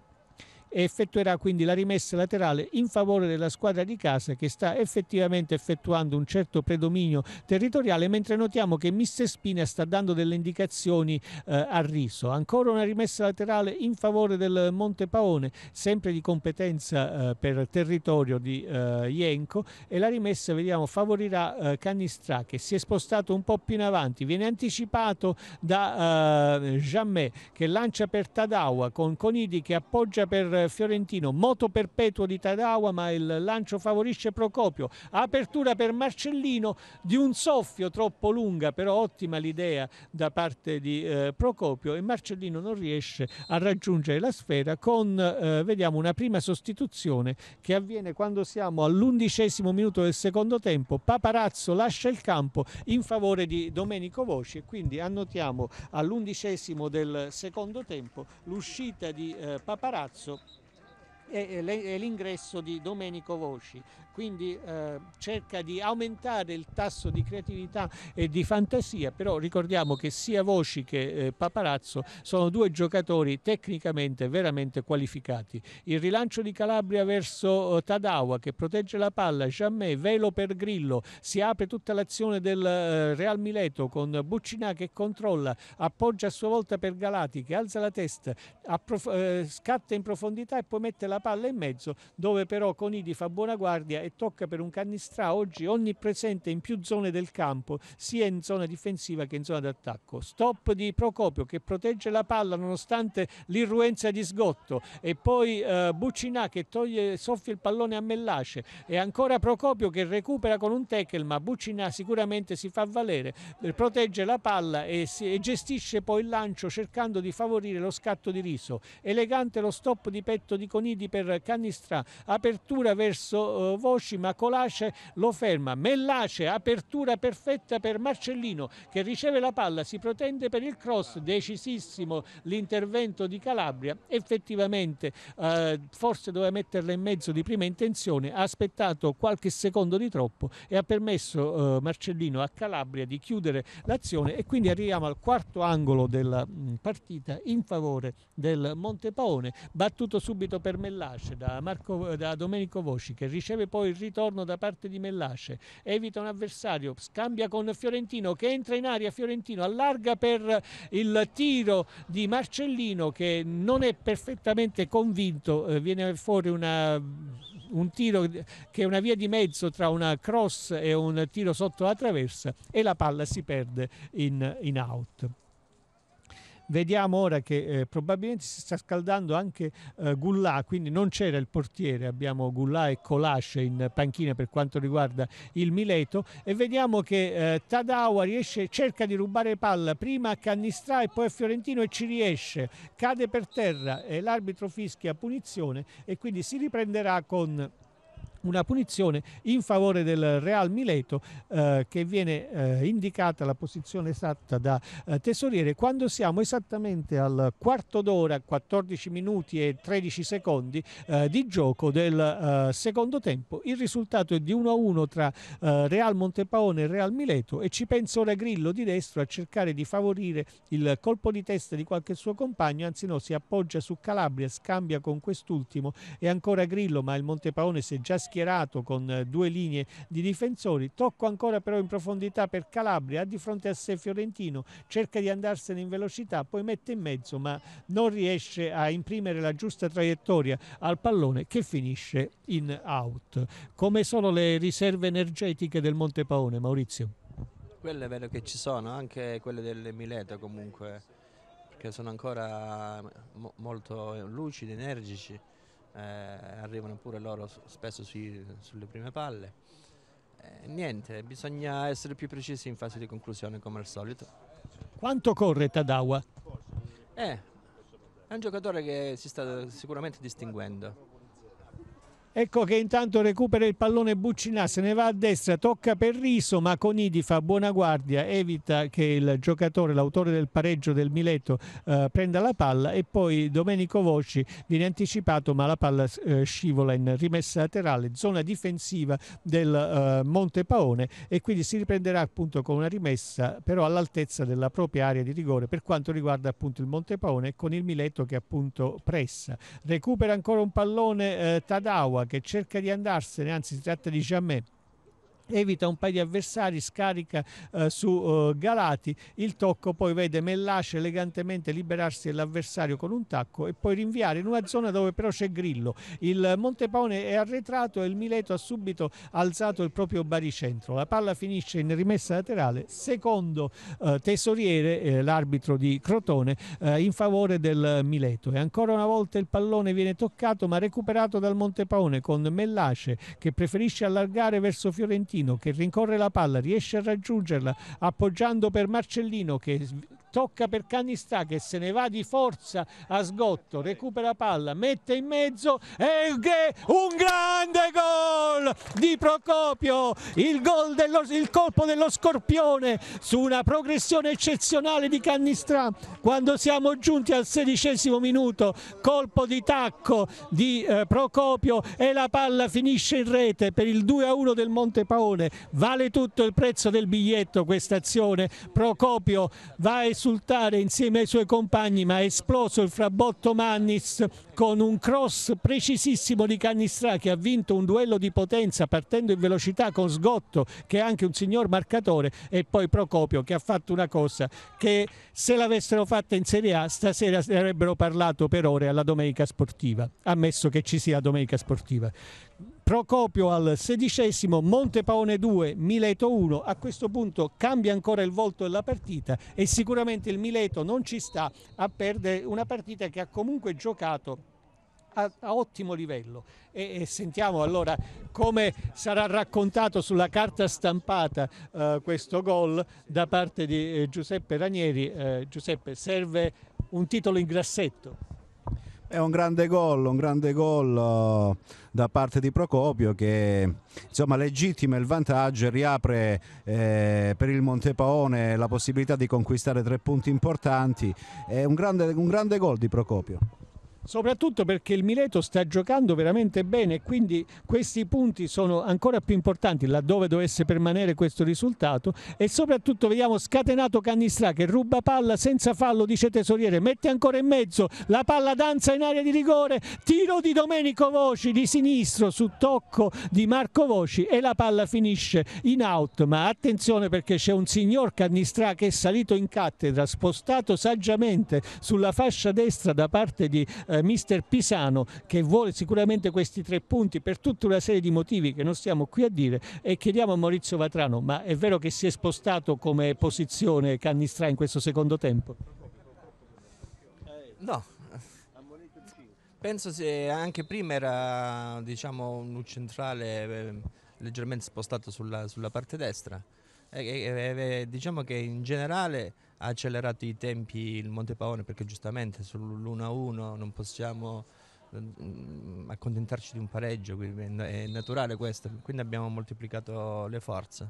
e effettuerà quindi la rimessa laterale in favore della squadra di casa che sta effettivamente effettuando un certo predominio territoriale mentre notiamo che Mister Spina sta dando delle indicazioni eh, a riso. Ancora una rimessa laterale in favore del Monte Paone, sempre di competenza eh, per territorio di eh, Ienco e la rimessa vediamo favorirà eh, Canistra che si è spostato un po' più in avanti, viene anticipato da eh, Jamet che lancia per Tadawa con Conidi che appoggia per eh, fiorentino, moto perpetuo di Tadawa ma il lancio favorisce Procopio, apertura per Marcellino di un soffio troppo lunga però ottima l'idea da parte di eh, Procopio e Marcellino non riesce a raggiungere la sfera con eh, vediamo una prima sostituzione che avviene quando siamo all'undicesimo minuto del secondo tempo, Paparazzo lascia il campo in favore di Domenico Voci e quindi annotiamo all'undicesimo del secondo tempo l'uscita di eh, Paparazzo e, l'ingresso di Domenico Voci. Quindi eh, cerca di aumentare il tasso di creatività e di fantasia, però ricordiamo che sia Voci che eh, Paparazzo sono due giocatori tecnicamente veramente qualificati. Il rilancio di Calabria verso eh, Tadawa che protegge la palla, Jammè, velo per Grillo, si apre tutta l'azione del eh, Real Mileto con Buccinà che controlla, appoggia a sua volta per Galati che alza la testa, eh, scatta in profondità e poi mette la palla in mezzo dove però Conidi fa buona guardia e tocca per un canistra oggi onnipresente in più zone del campo sia in zona difensiva che in zona d'attacco. Stop di Procopio che protegge la palla nonostante l'irruenza di sgotto e poi eh, Buccinà che toglie, soffia il pallone a Mellace e ancora Procopio che recupera con un tackle ma Buccinà sicuramente si fa valere, eh, protegge la palla e, si, e gestisce poi il lancio cercando di favorire lo scatto di riso. Elegante lo stop di petto di Conidi per Canistra, apertura verso eh, Voci ma Colace lo ferma, Mellace, apertura perfetta per Marcellino che riceve la palla, si protende per il cross, decisissimo l'intervento di Calabria, effettivamente eh, forse doveva metterla in mezzo di prima intenzione, ha aspettato qualche secondo di troppo e ha permesso eh, Marcellino a Calabria di chiudere l'azione e quindi arriviamo al quarto angolo della mh, mm, partita in favore del Montepaone, battuto subito per Mellace Mellasce, da, Marco, da Domenico Voci, che riceve poi il ritorno da parte di Mellace evita un avversario, scambia con Fiorentino che entra in aria, Fiorentino allarga per il tiro di Marcellino che non è perfettamente convinto, eh, viene fuori una un tiro che è una via di mezzo tra una cross e un tiro sotto la traversa e la palla si perde in, in out. Vediamo ora che eh, probabilmente si sta scaldando anche eh, Goullà, quindi non c'era il portiere, abbiamo Goullà e Colasce in panchina per quanto riguarda il Mileto e vediamo che eh, Tadawa riesce, cerca di rubare palla prima a Cannistrà e poi a Fiorentino e ci riesce, cade per terra e l'arbitro fischia punizione e quindi si riprenderà con una punizione in favore del Real Mileto eh, che viene eh, indicata la posizione esatta da eh, tesoriere quando siamo esattamente al quarto d'ora 14 minuti e 13 secondi eh, di gioco del eh, secondo tempo il risultato è di 1-1 tra eh, Real Montepaone e Real Mileto e ci pensa ora Grillo di destro a cercare di favorire il colpo di testa di qualche suo compagno anzi no si appoggia su Calabria scambia con quest'ultimo e ancora Grillo ma il Montepaone si è già schierato schierato con eh, due linee di difensori. Tocco ancora però in profondità per Calabria, di fronte a sé Fiorentino, cerca di andarsene in velocità, poi mette in mezzo ma non riesce a imprimere la giusta traiettoria al pallone che finisce in out. Come sono le riserve energetiche del Monte Paone, Maurizio? Quelle è vero che ci sono, anche quelle del Mileto comunque, che sono ancora molto lucidi, energici eh, arrivano pure loro spesso sui, sulle prime palle. Eh, niente, bisogna essere più precisi in fase di conclusione come al solito. Quanto corre Tadawa? Eh, è un giocatore che si sta sicuramente distinguendo Ecco che intanto recupera il pallone Buccinà, se ne va a destra, tocca per Riso, ma Conidi fa buona guardia, evita che il giocatore, l'autore del pareggio del Mileto, eh, prenda la palla e poi Domenico Voci viene anticipato, ma la palla eh, scivola in rimessa laterale, zona difensiva del eh, Monte Paone e quindi si riprenderà appunto con una rimessa però all'altezza della propria area di rigore per quanto riguarda appunto il Monte Paone con il Mileto che appunto pressa. Recupera ancora un pallone eh, Tadawa che cerca di andarsene, anzi si tratta, dice a me, evita un paio di avversari, scarica eh, su eh, Galati, il tocco poi vede Mellace elegantemente liberarsi dell'avversario con un tacco e poi rinviare in una zona dove però c'è Grillo. Il Montepaone è arretrato e il Mileto ha subito alzato il proprio baricentro. La palla finisce in rimessa laterale, secondo eh, tesoriere, eh, l'arbitro di Crotone, eh, in favore del Mileto. E ancora una volta il pallone viene toccato ma recuperato dal Montepaone con Mellace che preferisce allargare verso Fiorentino Martino che rincorre la palla, riesce a raggiungerla appoggiando per Marcellino che tocca per Canistà che se ne va di forza a sgotto, recupera palla, mette in mezzo e un grande gol di Procopio, il, gol dello, il colpo dello scorpione su una progressione eccezionale di Canistà quando siamo giunti al sedicesimo minuto, colpo di tacco di eh, Procopio e la palla finisce in rete per il 2-1 del Monte Paolo azione, vale tutto il prezzo del biglietto questa azione, Procopio va a esultare insieme ai suoi compagni ma è esploso il frabotto Mannis con un cross precisissimo di Cannistrà che ha vinto un duello di potenza partendo in velocità con Sgotto che è anche un signor marcatore e poi Procopio che ha fatto una cosa che se l'avessero fatta in Serie A stasera avrebbero parlato per ore alla domenica sportiva, ammesso che ci sia domenica sportiva. Procopio al sedicesimo, Montepaone 2, Mileto 1. A questo punto cambia ancora il volto della partita e sicuramente il Mileto non ci sta a perdere una partita che ha comunque giocato a, a, ottimo livello e, e, sentiamo allora come sarà raccontato sulla carta stampata eh, questo gol da parte di eh, Giuseppe Ranieri. Eh, Giuseppe serve un titolo in grassetto. È un grande gol, un grande gol eh, da parte di Procopio che insomma legittima il vantaggio e riapre eh, per il Montepaone la possibilità di conquistare tre punti importanti. È un grande, un grande gol di Procopio soprattutto perché il Mileto sta giocando veramente bene e quindi questi punti sono ancora più importanti laddove dovesse permanere questo risultato e soprattutto vediamo scatenato Cannistrà che ruba palla senza fallo dice Tesoriere, mette ancora in mezzo la palla danza in area di rigore tiro di Domenico Voci di sinistro su tocco di Marco Voci e la palla finisce in out ma attenzione perché c'è un signor Cannistrà che è salito in cattedra spostato saggiamente sulla fascia destra da parte di eh, eh, mister Pisano che vuole sicuramente questi tre punti per tutta una serie di motivi che non stiamo qui a dire e chiediamo a Maurizio Vatrano, ma è vero che si è spostato come posizione Cannistra in questo secondo tempo? No, penso se anche prima era diciamo, un centrale eh, leggermente spostato sulla, sulla parte destra. Eh, eh, diciamo che in generale ha accelerato i tempi il Monte Paone perché giustamente sull'1-1 non possiamo mm, mm, accontentarci di un pareggio, è naturale questo, quindi abbiamo moltiplicato le forze.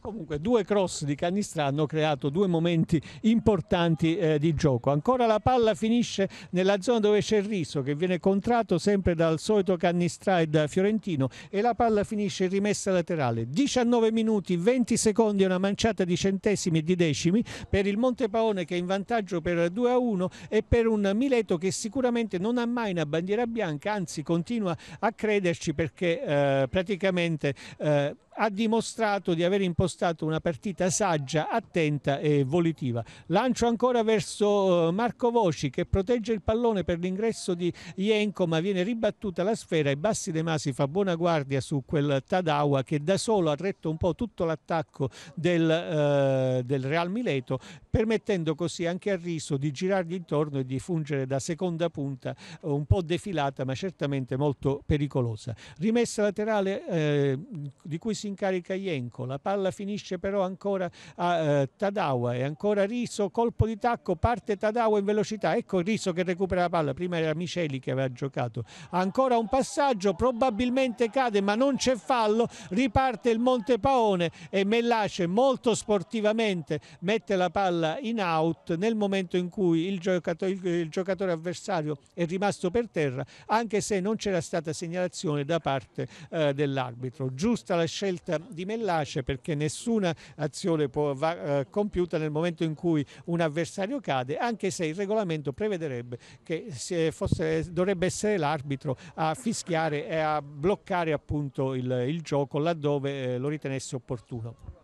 Comunque due cross di Canistra hanno creato due momenti importanti eh, di gioco. Ancora la palla finisce nella zona dove c'è il riso che viene contratto sempre dal solito Canistra e da Fiorentino e la palla finisce in rimessa laterale. 19 minuti, 20 secondi, e una manciata di centesimi e di decimi per il Montepaone che è in vantaggio per 2 a 1 e per un Mileto che sicuramente non ha mai una bandiera bianca, anzi continua a crederci perché eh, praticamente... Eh, ha dimostrato di aver impostato una partita saggia, attenta e volitiva. Lancio ancora verso eh, Marco Voci che protegge il pallone per l'ingresso di Jenko ma viene ribattuta la sfera e Bassi De Masi fa buona guardia su quel Tadawa che da solo ha retto un po' tutto l'attacco del, eh, del Real Mileto permettendo così anche a Riso di girargli intorno e di fungere da seconda punta eh, un po' defilata ma certamente molto pericolosa. Rimessa laterale eh, di cui si si incarica Jenko, la palla finisce però ancora a eh, Tadawa e ancora Riso, colpo di tacco, parte Tadawa in velocità, ecco Riso che recupera la palla, prima era Miceli che aveva giocato, ancora un passaggio, probabilmente cade ma non c'è fallo, riparte il Montepaone e Mellace molto sportivamente mette la palla in out nel momento in cui il giocatore, il giocatore avversario è rimasto per terra, anche se non c'era stata segnalazione da parte eh, dell'arbitro. Giusta la scelta scelta di Mellace perché nessuna azione può, va eh, compiuta nel momento in cui un avversario cade, anche se il regolamento prevederebbe che eh, fosse, dovrebbe essere l'arbitro a fischiare e a bloccare appunto il, il gioco laddove eh, lo ritenesse opportuno.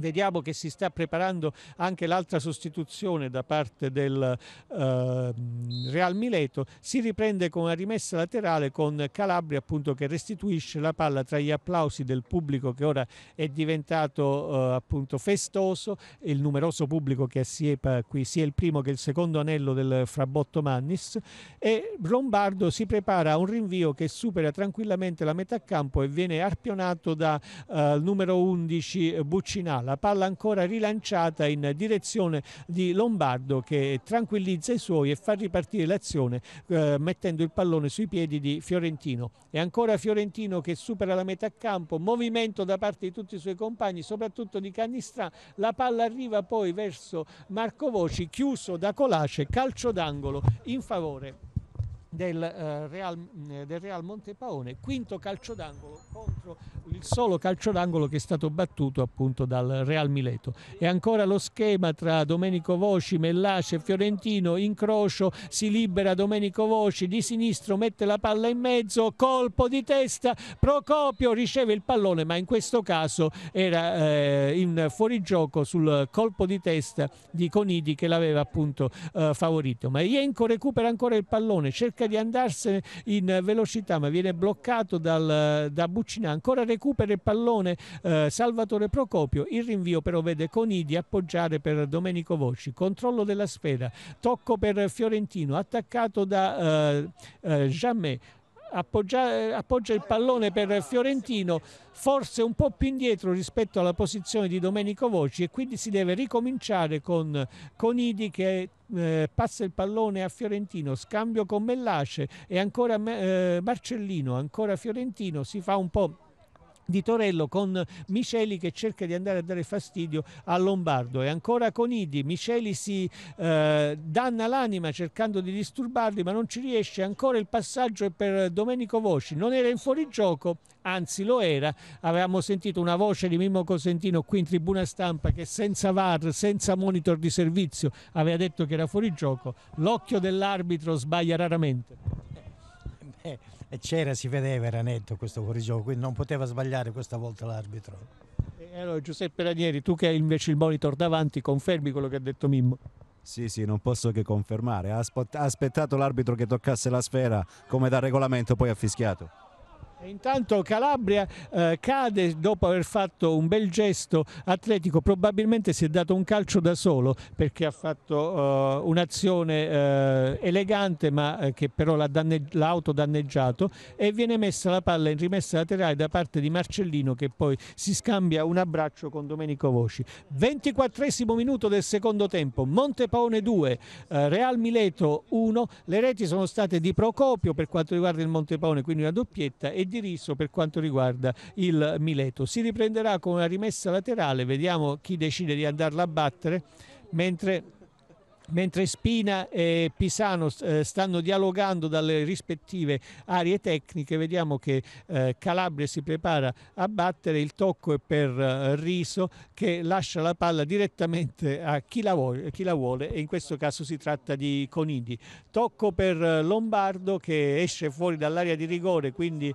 Vediamo che si sta preparando anche l'altra sostituzione da parte del eh, Real Mileto. Si riprende con una rimessa laterale con Calabria appunto che restituisce la palla tra gli applausi del pubblico che ora è diventato eh, appunto festoso. Il numeroso pubblico che assiepa eh, qui sia il primo che il secondo anello del Frabotto Mannis. E Lombardo si prepara a un rinvio che supera tranquillamente la metà campo e viene arpionato dal eh, numero 11 eh, Buccinala la palla ancora rilanciata in direzione di Lombardo che tranquillizza i suoi e fa ripartire l'azione eh, mettendo il pallone sui piedi di Fiorentino. E ancora Fiorentino che supera la metà campo, movimento da parte di tutti i suoi compagni, soprattutto di Cannistrà. La palla arriva poi verso Marco Voci, chiuso da Colace, calcio d'angolo in favore del, eh, Real, mm, del Real Montepaone, quinto calcio d'angolo contro il solo calcio d'angolo che è stato battuto appunto dal Real Mileto. E ancora lo schema tra Domenico Voci, Mellace, Fiorentino, incrocio, si libera Domenico Voci, di sinistro mette la palla in mezzo, colpo di testa, Procopio riceve il pallone ma in questo caso era eh, in fuorigioco sul colpo di testa di Conidi che l'aveva appunto eh, favorito. Ma Ienco recupera ancora il pallone, cerca cerca di andarsene in velocità ma viene bloccato dal, da Buccinà ancora recupera il pallone eh, Salvatore Procopio il rinvio però vede Conidi appoggiare per Domenico Voci controllo della sfera tocco per Fiorentino attaccato da eh, eh Jamet appoggia, appoggia il pallone per Fiorentino forse un po' più indietro rispetto alla posizione di Domenico Voci e quindi si deve ricominciare con Conidi che eh, passa il pallone a Fiorentino, scambio con Mellace e ancora eh, Marcellino, ancora Fiorentino, si fa un po' di Torello con Miceli che cerca di andare a dare fastidio a Lombardo e ancora con Idi Miceli si eh, danna l'anima cercando di disturbarli ma non ci riesce ancora il passaggio è per Domenico Voci non era in fuorigioco anzi lo era avevamo sentito una voce di Mimmo Cosentino qui in tribuna stampa che senza VAR senza monitor di servizio aveva detto che era fuorigioco l'occhio dell'arbitro sbaglia raramente eh, Beh e c'era, si vedeva, era netto questo fuorigioco, quindi non poteva sbagliare questa volta l'arbitro. Allora, Giuseppe Ranieri, tu che hai invece il monitor davanti, confermi quello che ha detto Mimmo? Sì, sì, non posso che confermare. Ha aspettato l'arbitro che toccasse la sfera come da regolamento, poi ha fischiato intanto Calabria eh, cade dopo aver fatto un bel gesto atletico, probabilmente si è dato un calcio da solo perché ha fatto eh, un'azione eh, elegante ma eh, che però l'ha, dannegg- autodanneggiato e viene messa la palla in rimessa laterale da parte di Marcellino che poi si scambia un abbraccio con Domenico Voci. 24 minuto del secondo tempo, Montepaone 2, eh, Real Mileto 1, le reti sono state di Procopio per quanto riguarda il Montepaone, quindi una doppietta e di Riso per quanto riguarda il Mileto. Si riprenderà con una rimessa laterale, vediamo chi decide di andarla a battere, mentre mentre Spina e Pisano eh, stanno dialogando dalle rispettive aree tecniche, vediamo che eh, Calabria si prepara a battere, il tocco è per eh, Riso che lascia la palla direttamente a chi la, vuole, chi la vuole e in questo caso si tratta di Conidi. Tocco per Lombardo che esce fuori dall'area di rigore, quindi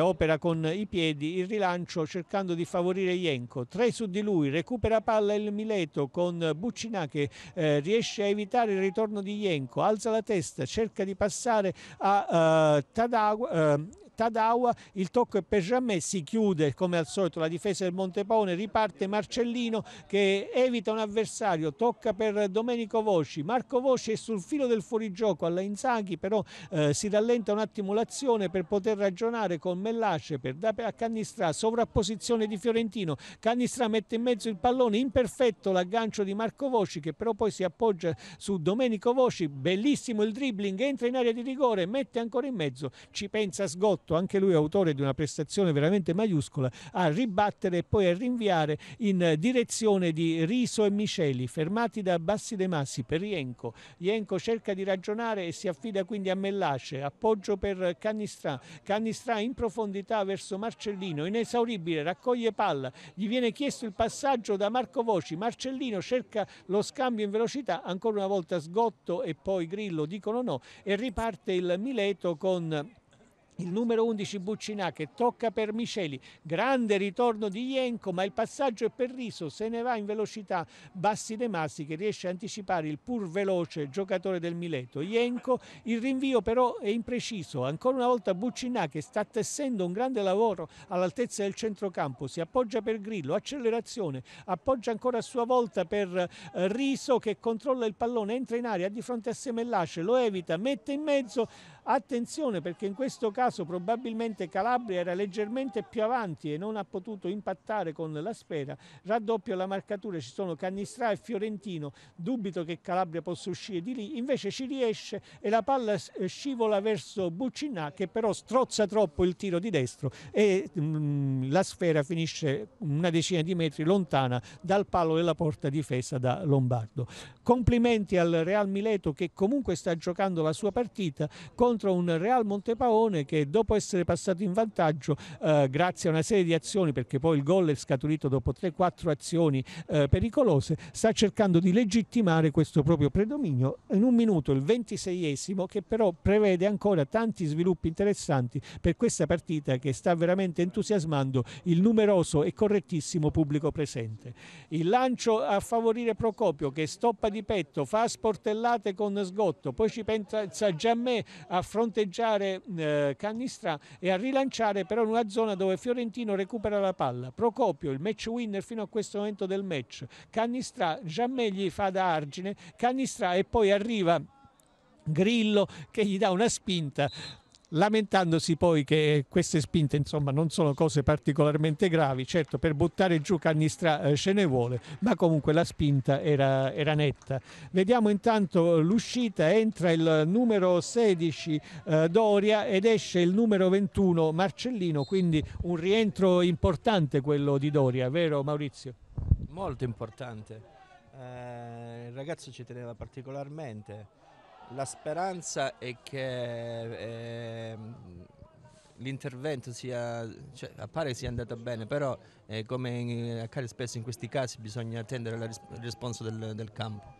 opera con i piedi, il rilancio cercando di favorire Ienco, 3 su di lui, recupera palla il Mileto con Buccinà che riesce a evitare evitare il ritorno di Jenko, alza la testa, cerca di passare a uh, eh, Tadawa, uh, ehm, Tadawa, il tocco è per Jammè, si chiude come al solito la difesa del Montepaone, riparte Marcellino che evita un avversario, tocca per Domenico Voci, Marco Voci è sul filo del fuorigioco alla Inzaghi, però eh, si rallenta un attimo l'azione per poter ragionare con Mellace per dare a Cannistrà, sovrapposizione di Fiorentino, Cannistrà mette in mezzo il pallone, imperfetto l'aggancio di Marco Voci che però poi si appoggia su Domenico Voci, bellissimo il dribbling, entra in area di rigore, mette ancora in mezzo, ci pensa Sgotto costretto, anche lui autore di una prestazione veramente maiuscola, a ribattere e poi a rinviare in direzione di Riso e Miceli, fermati da Bassi De Massi per Ienco. Ienco cerca di ragionare e si affida quindi a Mellace, appoggio per Cannistrà, Cannistrà in profondità verso Marcellino, inesauribile, raccoglie palla, gli viene chiesto il passaggio da Marco Voci, Marcellino cerca lo scambio in velocità, ancora una volta Sgotto e poi Grillo dicono no e riparte il Mileto con il numero 11 Buccinà che tocca per Miceli, grande ritorno di Ienco ma il passaggio è per Riso, se ne va in velocità Bassi De Massi che riesce a anticipare il pur veloce giocatore del Mileto, Ienco il rinvio però è impreciso, ancora una volta Buccinà che sta tessendo un grande lavoro all'altezza del centrocampo, si appoggia per Grillo, accelerazione, appoggia ancora a sua volta per eh, Riso che controlla il pallone, entra in aria di fronte a Semellasce, lo evita, mette in mezzo Attenzione perché in questo caso probabilmente Calabria era leggermente più avanti e non ha potuto impattare con la sfera. Raddoppio la marcatura, ci sono Cannistrà e Fiorentino. Dubito che Calabria possa uscire di lì, invece ci riesce e la palla scivola verso Buccinà che però strozza troppo il tiro di destro e mh, mm, la sfera finisce una decina di metri lontana dal palo della porta difesa da Lombardo. Complimenti al Real Mileto che comunque sta giocando la sua partita con contro un Real Montepaone che dopo essere passato in vantaggio eh, grazie a una serie di azioni perché poi il gol è scaturito dopo 3-4 azioni eh, pericolose sta cercando di legittimare questo proprio predominio in un minuto il 26esimo che però prevede ancora tanti sviluppi interessanti per questa partita che sta veramente entusiasmando il numeroso e correttissimo pubblico presente. Il lancio a favorire Procopio che stoppa di petto, fa sportellate con sgotto, poi ci pensa Giammè a a fronteggiare eh, Cannistra e a rilanciare però in una zona dove Fiorentino recupera la palla. Procopio, il match winner fino a questo momento del match. Cannistra, Giammè gli fa da argine, Cannistra e poi arriva Grillo che gli dà una spinta lamentandosi poi che queste spinte insomma non sono cose particolarmente gravi certo per buttare giù Cannistra eh, ce ne vuole ma comunque la spinta era, era netta vediamo intanto l'uscita entra il numero 16 eh, Doria ed esce il numero 21 Marcellino quindi un rientro importante quello di Doria vero Maurizio? molto importante eh, il ragazzo ci teneva particolarmente la speranza è che eh, l'intervento sia, cioè, appare sia andato bene, però eh, come eh, accade spesso in questi casi bisogna attendere il risponso del, del campo.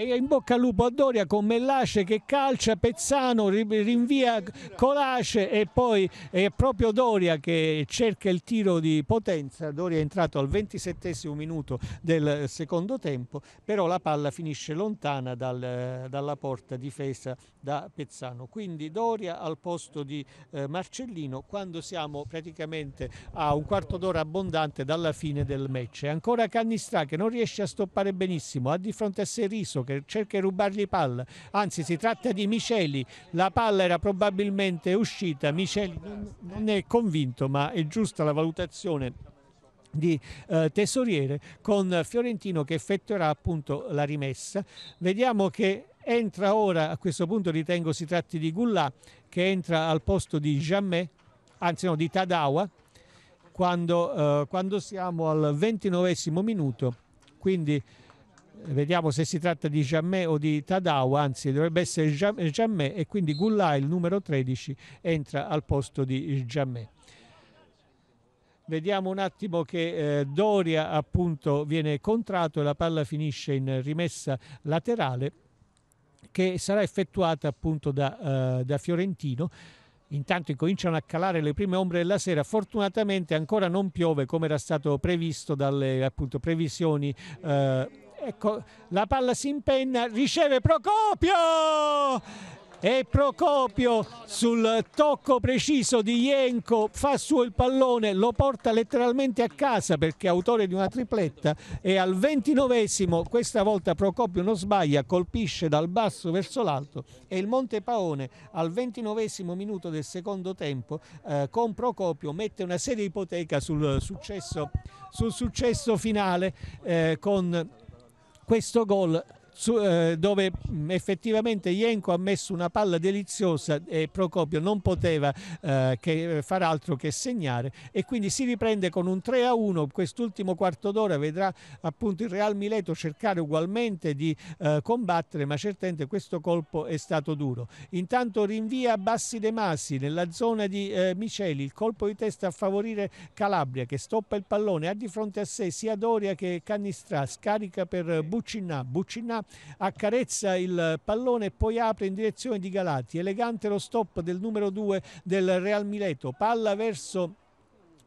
E in bocca al lupo a Doria con Mellace che calcia, Pezzano rinvia Colace e poi è proprio Doria che cerca il tiro di potenza. Doria è entrato al 27 minuto del secondo tempo, però la palla finisce lontana dal, dalla porta difesa da Pezzano. Quindi Doria al posto di eh, Marcellino quando siamo praticamente a un quarto d'ora abbondante dalla fine del match. ancora Cannistrà che non riesce a stoppare benissimo, ha di fronte a sé Riso Che che cerca di rubargli palla, anzi si tratta di Miceli, la palla era probabilmente uscita, Miceli non, è convinto ma è giusta la valutazione di eh, tesoriere con Fiorentino che effettuerà appunto la rimessa. Vediamo che entra ora, a questo punto ritengo si tratti di Gullah che entra al posto di Jammé, anzi no, di Tadawa quando, eh, quando siamo al ventinovesimo minuto, quindi vediamo se si tratta di Jammeh o di Tadao, anzi dovrebbe essere Jammeh e quindi Gullai, il numero 13, entra al posto di Jammeh. Vediamo un attimo che eh, Doria appunto viene contratto e la palla finisce in rimessa laterale che sarà effettuata appunto da, eh, da Fiorentino. Intanto cominciano a calare le prime ombre della sera, fortunatamente ancora non piove come era stato previsto dalle appunto, previsioni eh, Ecco, la palla si impenna, riceve Procopio! e Procopio sul tocco preciso di Jenko fa suo il pallone, lo porta letteralmente a casa perché è autore di una tripletta e al ventinovesimo questa volta Procopio non sbaglia, colpisce dal basso verso l'alto e il Monte Paone al ventinovesimo minuto del secondo tempo eh, con Procopio mette una serie ipoteca sul successo, sul successo finale eh, con questo gol su, eh, dove mh, mm, effettivamente Jenko ha messo una palla deliziosa e Procopio non poteva eh, che, eh, far altro che segnare e quindi si riprende con un 3 a 1 quest'ultimo quarto d'ora vedrà appunto il Real Mileto cercare ugualmente di eh, combattere ma certamente questo colpo è stato duro intanto rinvia Bassi De Masi nella zona di eh, Miceli il colpo di testa a favorire Calabria che stoppa il pallone ha di fronte a sé sia Doria che Cannistrà scarica per eh, Buccinà Buccinà accarezza il pallone e poi apre in direzione di Galati. Elegante lo stop del numero 2 del Real Mileto. Palla verso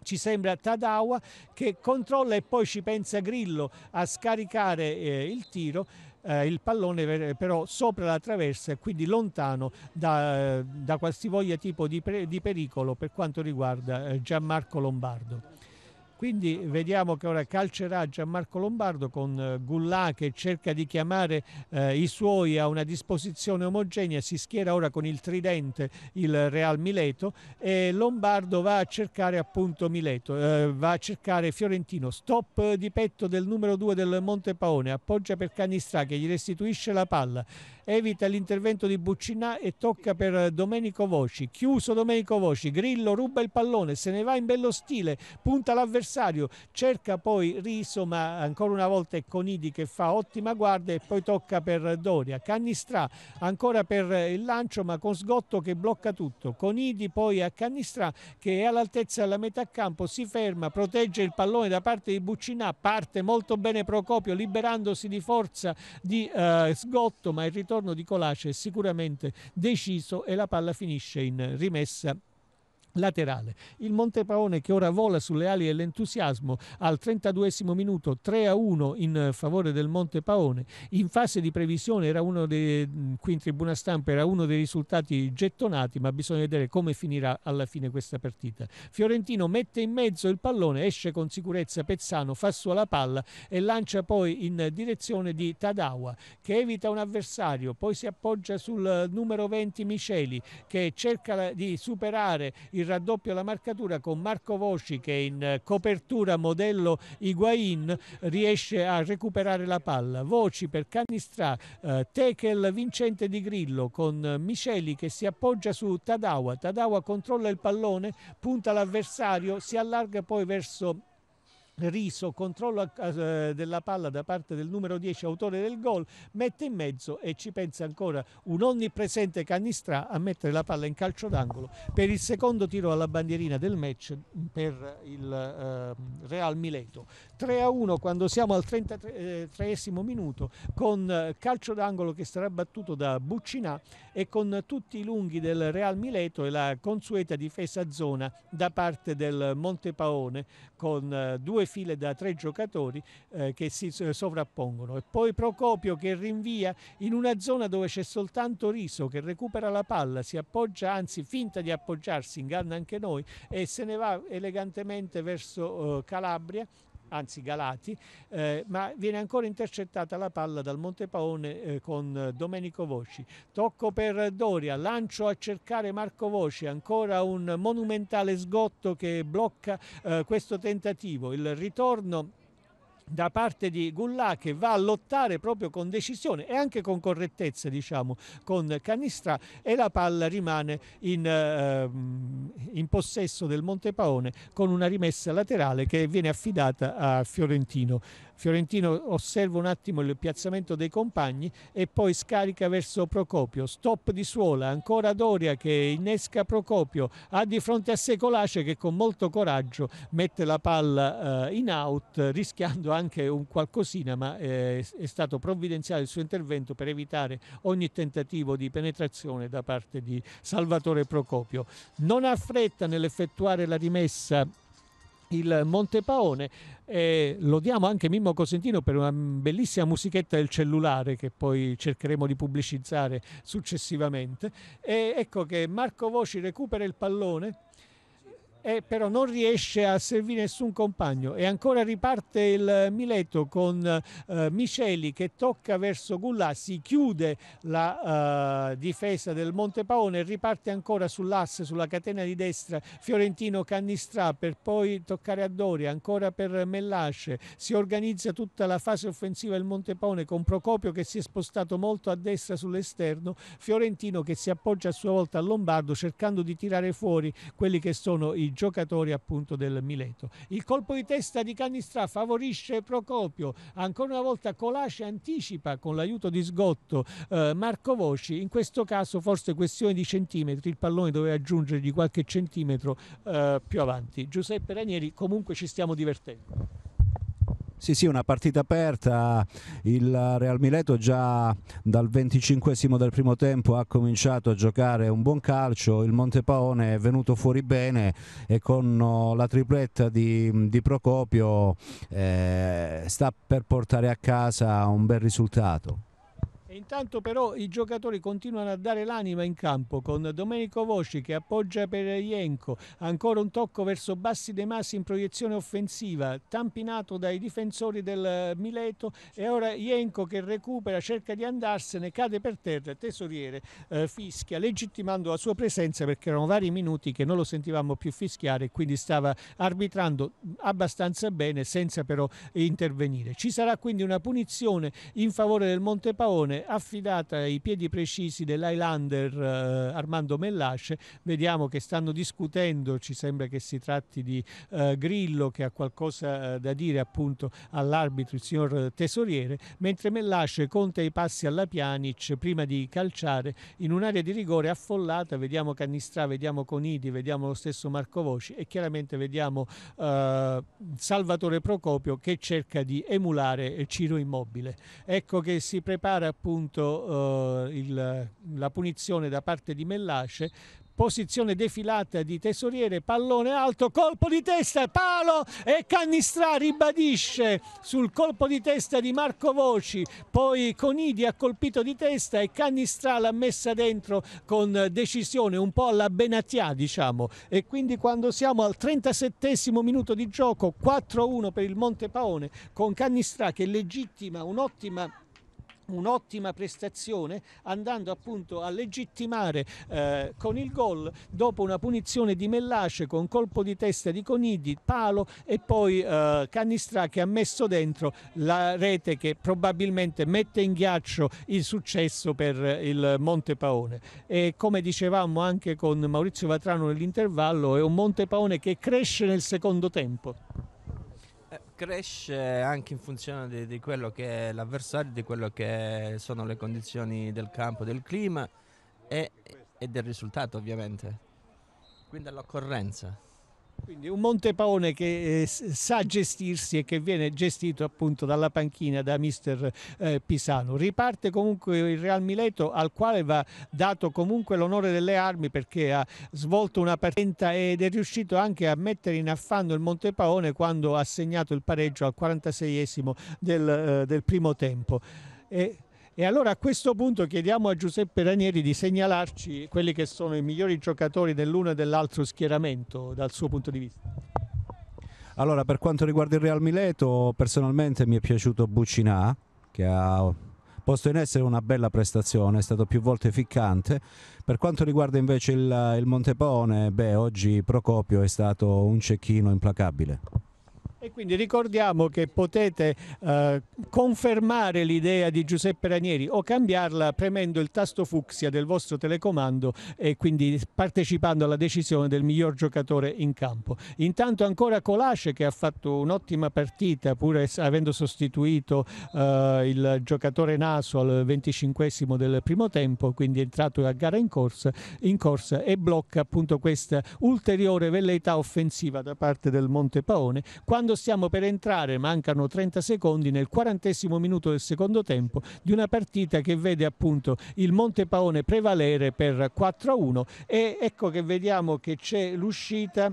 ci sembra Tadawa che controlla e poi ci pensa Grillo a scaricare eh, il tiro eh, il pallone però sopra la traversa e quindi lontano da, da qualsivoglia tipo di, di, pericolo per quanto riguarda eh, Gianmarco Lombardo. Quindi vediamo che ora calcerà Gianmarco Lombardo con eh, Gullà che cerca di chiamare eh, i suoi a una disposizione omogenea, si schiera ora con il tridente il Real Mileto e Lombardo va a cercare appunto Mileto, eh, va a cercare Fiorentino, stop di petto del numero 2 del Monte Paone, appoggia per Canistra che gli restituisce la palla evita l'intervento di Buccinà e tocca per Domenico Voci, chiuso Domenico Voci, Grillo ruba il pallone, se ne va in bello stile, punta l'avversario, cerca poi Riso ma ancora una volta è Conidi che fa ottima guardia e poi tocca per Doria, Cannistrà ancora per il lancio ma con sgotto che blocca tutto, Conidi poi a Cannistrà che è all'altezza della metà campo, si ferma, protegge il pallone da parte di Buccinà, parte molto bene Procopio liberandosi di forza di eh, sgotto ma il ritorno ritorno di Colace è sicuramente deciso e la palla finisce in rimessa laterale. Il Montepaone che ora vola sulle ali dell'entusiasmo al 32 minuto 3 a 1 in favore del Montepaone. In fase di previsione era uno dei, qui in tribuna stampa era uno dei risultati gettonati, ma bisogna vedere come finirà alla fine questa partita. Fiorentino mette in mezzo il pallone, esce con sicurezza Pezzano, fa sua la palla e lancia poi in direzione di Tadawa che evita un avversario, poi si appoggia sul numero 20 Miceli che cerca di superare il il raddoppio alla marcatura con Marco Voci che in eh, copertura modello Higuain riesce a recuperare la palla. Voci per Canistrà, eh, Tekel vincente di Grillo con eh, Miceli che si appoggia su Tadawa. Tadawa controlla il pallone, punta l'avversario, si allarga poi verso Riso, controllo eh, della palla da parte del numero 10, autore del gol, mette in mezzo e ci pensa ancora un onnipresente Canistra a mettere la palla in calcio d'angolo per il secondo tiro alla bandierina del match per il ehm, Real Mileto. 3 a 1 quando siamo al 33 eh, minuto con eh, calcio d'angolo che sarà battuto da Buccinà e con tutti i lunghi del Real Mileto e la consueta difesa zona da parte del Montepaone con due due file da tre giocatori eh, che si sovrappongono e poi Procopio che rinvia in una zona dove c'è soltanto Riso che recupera la palla, si appoggia, anzi finta di appoggiarsi, inganna anche noi e se ne va elegantemente verso eh, Calabria anzi Galati, eh, ma viene ancora intercettata la palla dal Montepaone eh, con Domenico Voci. Tocco per Doria, lancio a cercare Marco Voci, ancora un monumentale sgotto che blocca eh, questo tentativo. Il ritorno da parte di Gullah che va a lottare proprio con decisione e anche con correttezza diciamo con Canistra e la palla rimane in, eh, in possesso del Montepaone con una rimessa laterale che viene affidata a Fiorentino Fiorentino osserva un attimo il piazzamento dei compagni e poi scarica verso Procopio. Stop di suola, ancora Doria che innesca Procopio. Ha di fronte a sé Colace che con molto coraggio mette la palla eh, in out rischiando anche un qualcosina, ma eh, è stato provvidenziale il suo intervento per evitare ogni tentativo di penetrazione da parte di Salvatore Procopio. Non ha fretta nell'effettuare la rimessa il Montepaone. Eh, lodiamo anche Mimmo Cosentino per una bellissima musichetta del cellulare che poi cercheremo di pubblicizzare successivamente. E ecco che Marco Voci recupera il pallone e eh, però non riesce a servire nessun compagno e ancora riparte il Mileto con eh, Miceli che tocca verso Gullà, si chiude la eh, difesa del Monte Paone, riparte ancora sull'asse, sulla catena di destra Fiorentino Cannistrà per poi toccare a Doria, ancora per Mellasce, si organizza tutta la fase offensiva del Monte Paone con Procopio che si è spostato molto a destra sull'esterno, Fiorentino che si appoggia a sua volta al Lombardo cercando di tirare fuori quelli che sono i giocatori appunto del Mileto. Il colpo di testa di Canistra favorisce Procopio, ancora una volta Colace anticipa con l'aiuto di Sgotto eh, Marco Voci, in questo caso forse questione di centimetri, il pallone doveva aggiungere di qualche centimetro eh, più avanti. Giuseppe Ranieri comunque ci stiamo divertendo. Sì, sì, una partita aperta. Il Real Mileto già dal 25 del primo tempo ha cominciato a giocare un buon calcio. Il Montepaone è venuto fuori bene e con oh, la tripletta di, di Procopio eh, sta per portare a casa un bel risultato intanto però i giocatori continuano a dare l'anima in campo con Domenico Voci che appoggia per Ienco, ancora un tocco verso Bassi De Masi in proiezione offensiva, tampinato dai difensori del Mileto e ora Ienco che recupera, cerca di andarsene, cade per terra, tesoriere eh, fischia legittimando la sua presenza perché erano vari minuti che non lo sentivamo più fischiare e quindi stava arbitrando abbastanza bene senza però intervenire. Ci sarà quindi una punizione in favore del Monte Paone affidata ai piedi precisi dell'Highlander eh, Armando Mellasce. Vediamo che stanno discutendo, ci sembra che si tratti di eh, Grillo che ha qualcosa eh, da dire appunto all'arbitro, il signor Tesoriere, mentre Mellasce conta i passi alla Pianic prima di calciare in un'area di rigore affollata, vediamo Cannistrà, vediamo Conidi, vediamo lo stesso Marco Voci e chiaramente vediamo eh, Salvatore Procopio che cerca di emulare eh, Ciro Immobile. Ecco che si prepara appunto appunto eh, il, la punizione da parte di Mellace. posizione defilata di tesoriere, pallone alto, colpo di testa, palo e Cannistrà ribadisce sul colpo di testa di Marco Voci, poi Conidi ha colpito di testa e Cannistrà l'ha messa dentro con decisione un po' alla Benatia diciamo e quindi quando siamo al 37 minuto di gioco 4-1 per il Monte Paone con Cannistrà che legittima un'ottima un'ottima prestazione andando appunto a legittimare eh, con il gol dopo una punizione di Mellace con colpo di testa di Conidi, palo e poi eh, Canistra che ha messo dentro la rete che probabilmente mette in ghiaccio il successo per il Monte Paone e come dicevamo anche con Maurizio Vatrano nell'intervallo è un Monte Paone che cresce nel secondo tempo cresce anche in funzione di, di quello che è l'avversario, di quello che sono le condizioni del campo, del clima e, e del risultato ovviamente, quindi all'occorrenza. Quindi un Montepaone che eh, sa gestirsi e che viene gestito appunto dalla panchina da mister eh, Pisano. Riparte comunque il Real Mileto al quale va dato comunque l'onore delle armi perché ha svolto una partita ed è riuscito anche a mettere in affanno il Montepaone quando ha segnato il pareggio al 46esimo del, eh, del primo tempo. E e allora a questo punto chiediamo a Giuseppe Ranieri di segnalarci quelli che sono i migliori giocatori dell'uno e dell'altro schieramento dal suo punto di vista. Allora, per quanto riguarda il Real Mileto, personalmente mi è piaciuto Bucinà, che ha posto in essere una bella prestazione, è stato più volte ficcante. Per quanto riguarda invece il, il Montepone, beh, oggi Procopio è stato un cecchino implacabile. E quindi ricordiamo che potete eh, confermare l'idea di Giuseppe Ranieri o cambiarla premendo il tasto fucsia del vostro telecomando e quindi partecipando alla decisione del miglior giocatore in campo. Intanto ancora Colace che ha fatto un'ottima partita pur avendo sostituito eh, il giocatore Naso al 25 del primo tempo, quindi entrato a gara in corsa, in corsa e blocca appunto questa ulteriore velleità offensiva da parte del Monte Paone. Quando quando stiamo per entrare, mancano 30 secondi, nel quarantesimo minuto del secondo tempo di una partita che vede appunto il Monte Paone prevalere per 4-1 e ecco che vediamo che c'è l'uscita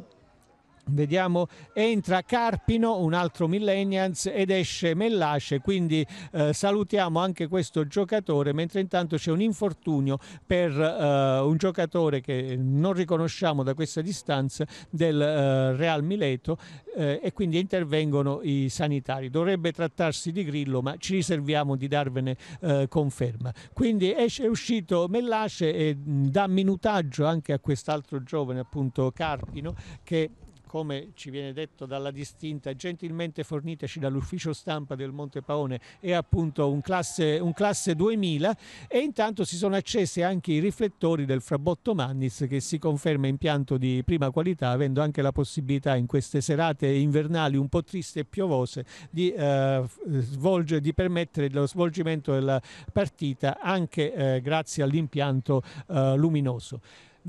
Vediamo, entra Carpino, un altro Millennials ed esce Mellace, quindi eh, salutiamo anche questo giocatore, mentre intanto c'è un infortunio per eh, un giocatore che non riconosciamo da questa distanza del eh, Real Mileto eh, e quindi intervengono i sanitari. Dovrebbe trattarsi di Grillo, ma ci riserviamo di darvene eh, conferma. Quindi esce, è uscito Mellace e mm, dà minutaggio anche a quest'altro giovane, appunto Carpino, che come ci viene detto dalla distinta, gentilmente forniteci dall'ufficio stampa del Monte Paone, è appunto un classe, un classe 2000 e intanto si sono accesi anche i riflettori del Frabotto Mannis che si conferma impianto di prima qualità avendo anche la possibilità in queste serate invernali un po' triste e piovose di, eh, svolge, di permettere lo svolgimento della partita anche eh, grazie all'impianto eh, luminoso.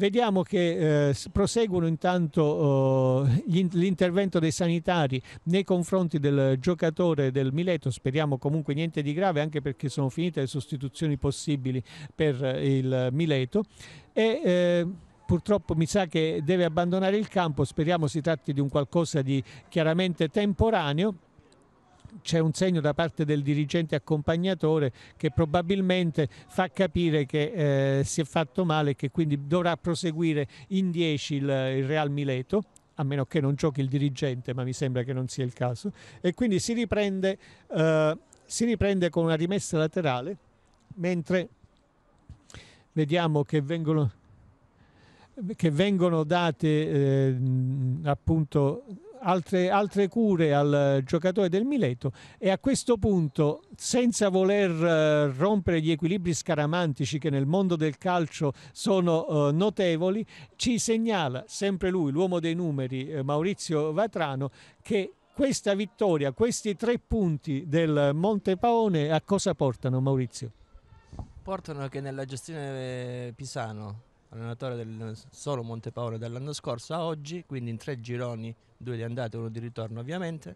Vediamo che eh, proseguono intanto eh, l'intervento dei sanitari nei confronti del giocatore del Mileto, speriamo comunque niente di grave anche perché sono finite le sostituzioni possibili per il Mileto. E, eh, purtroppo mi sa che deve abbandonare il campo, speriamo si tratti di un qualcosa di chiaramente temporaneo c'è un segno da parte del dirigente accompagnatore che probabilmente fa capire che eh, si è fatto male e che quindi dovrà proseguire in 10 il, il Real Mileto a meno che non giochi il dirigente, ma mi sembra che non sia il caso, e quindi si riprende, eh, si riprende con una rimessa laterale, mentre vediamo che vengono, che vengono date eh, appunto altre, altre, cure al eh, giocatore del Mileto e a questo punto, senza voler eh, rompere gli equilibri scaramantici che nel mondo del calcio sono eh, notevoli, ci segnala sempre lui, l'uomo dei numeri, Maurizio Vatrano, che questa vittoria, questi tre punti del Monte Paone a cosa portano Maurizio? Portano che nella gestione Pisano allenatore del solo Montepaolo dall'anno scorso a oggi, quindi in tre gironi, due di andata e uno di ritorno ovviamente,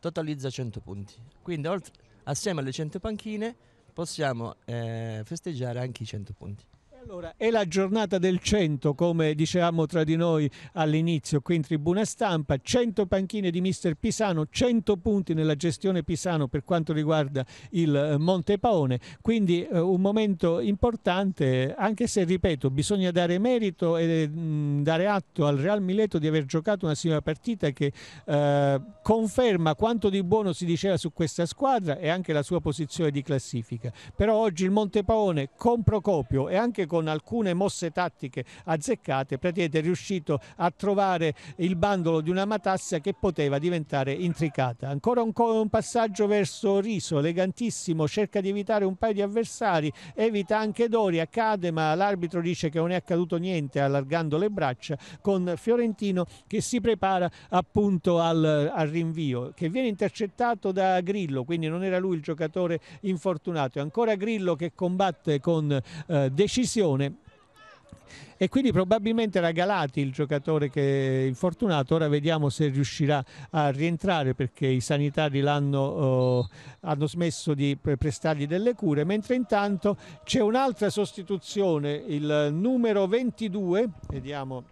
totalizza 100 punti. Quindi oltre, assieme alle 100 panchine possiamo eh, festeggiare anche i 100 punti. Allora, è la giornata del 100, come dicevamo tra di noi all'inizio qui in tribuna stampa, 100 panchine di mister Pisano, 100 punti nella gestione Pisano per quanto riguarda il eh, Monte Paone, quindi eh, un momento importante anche se, ripeto, bisogna dare merito e mh, dare atto al Real Mileto di aver giocato una signora partita che eh, conferma quanto di buono si diceva su questa squadra e anche la sua posizione di classifica. Però oggi il Monte Paone con Procopio e anche con alcune mosse tattiche azzeccate Pratiete è riuscito a trovare il bandolo di una matassa che poteva diventare intricata. Ancora un, un passaggio verso Riso, elegantissimo, cerca di evitare un paio di avversari, evita anche Dori, accade ma l'arbitro dice che non è accaduto niente allargando le braccia con Fiorentino che si prepara appunto al, al rinvio che viene intercettato da Grillo, quindi non era lui il giocatore infortunato. E ancora Grillo che combatte con eh, decisione formazione e quindi probabilmente era Galati il giocatore che è infortunato ora vediamo se riuscirà a rientrare perché i sanitari l'hanno eh, hanno smesso di prestargli delle cure mentre intanto c'è un'altra sostituzione il numero 22 vediamo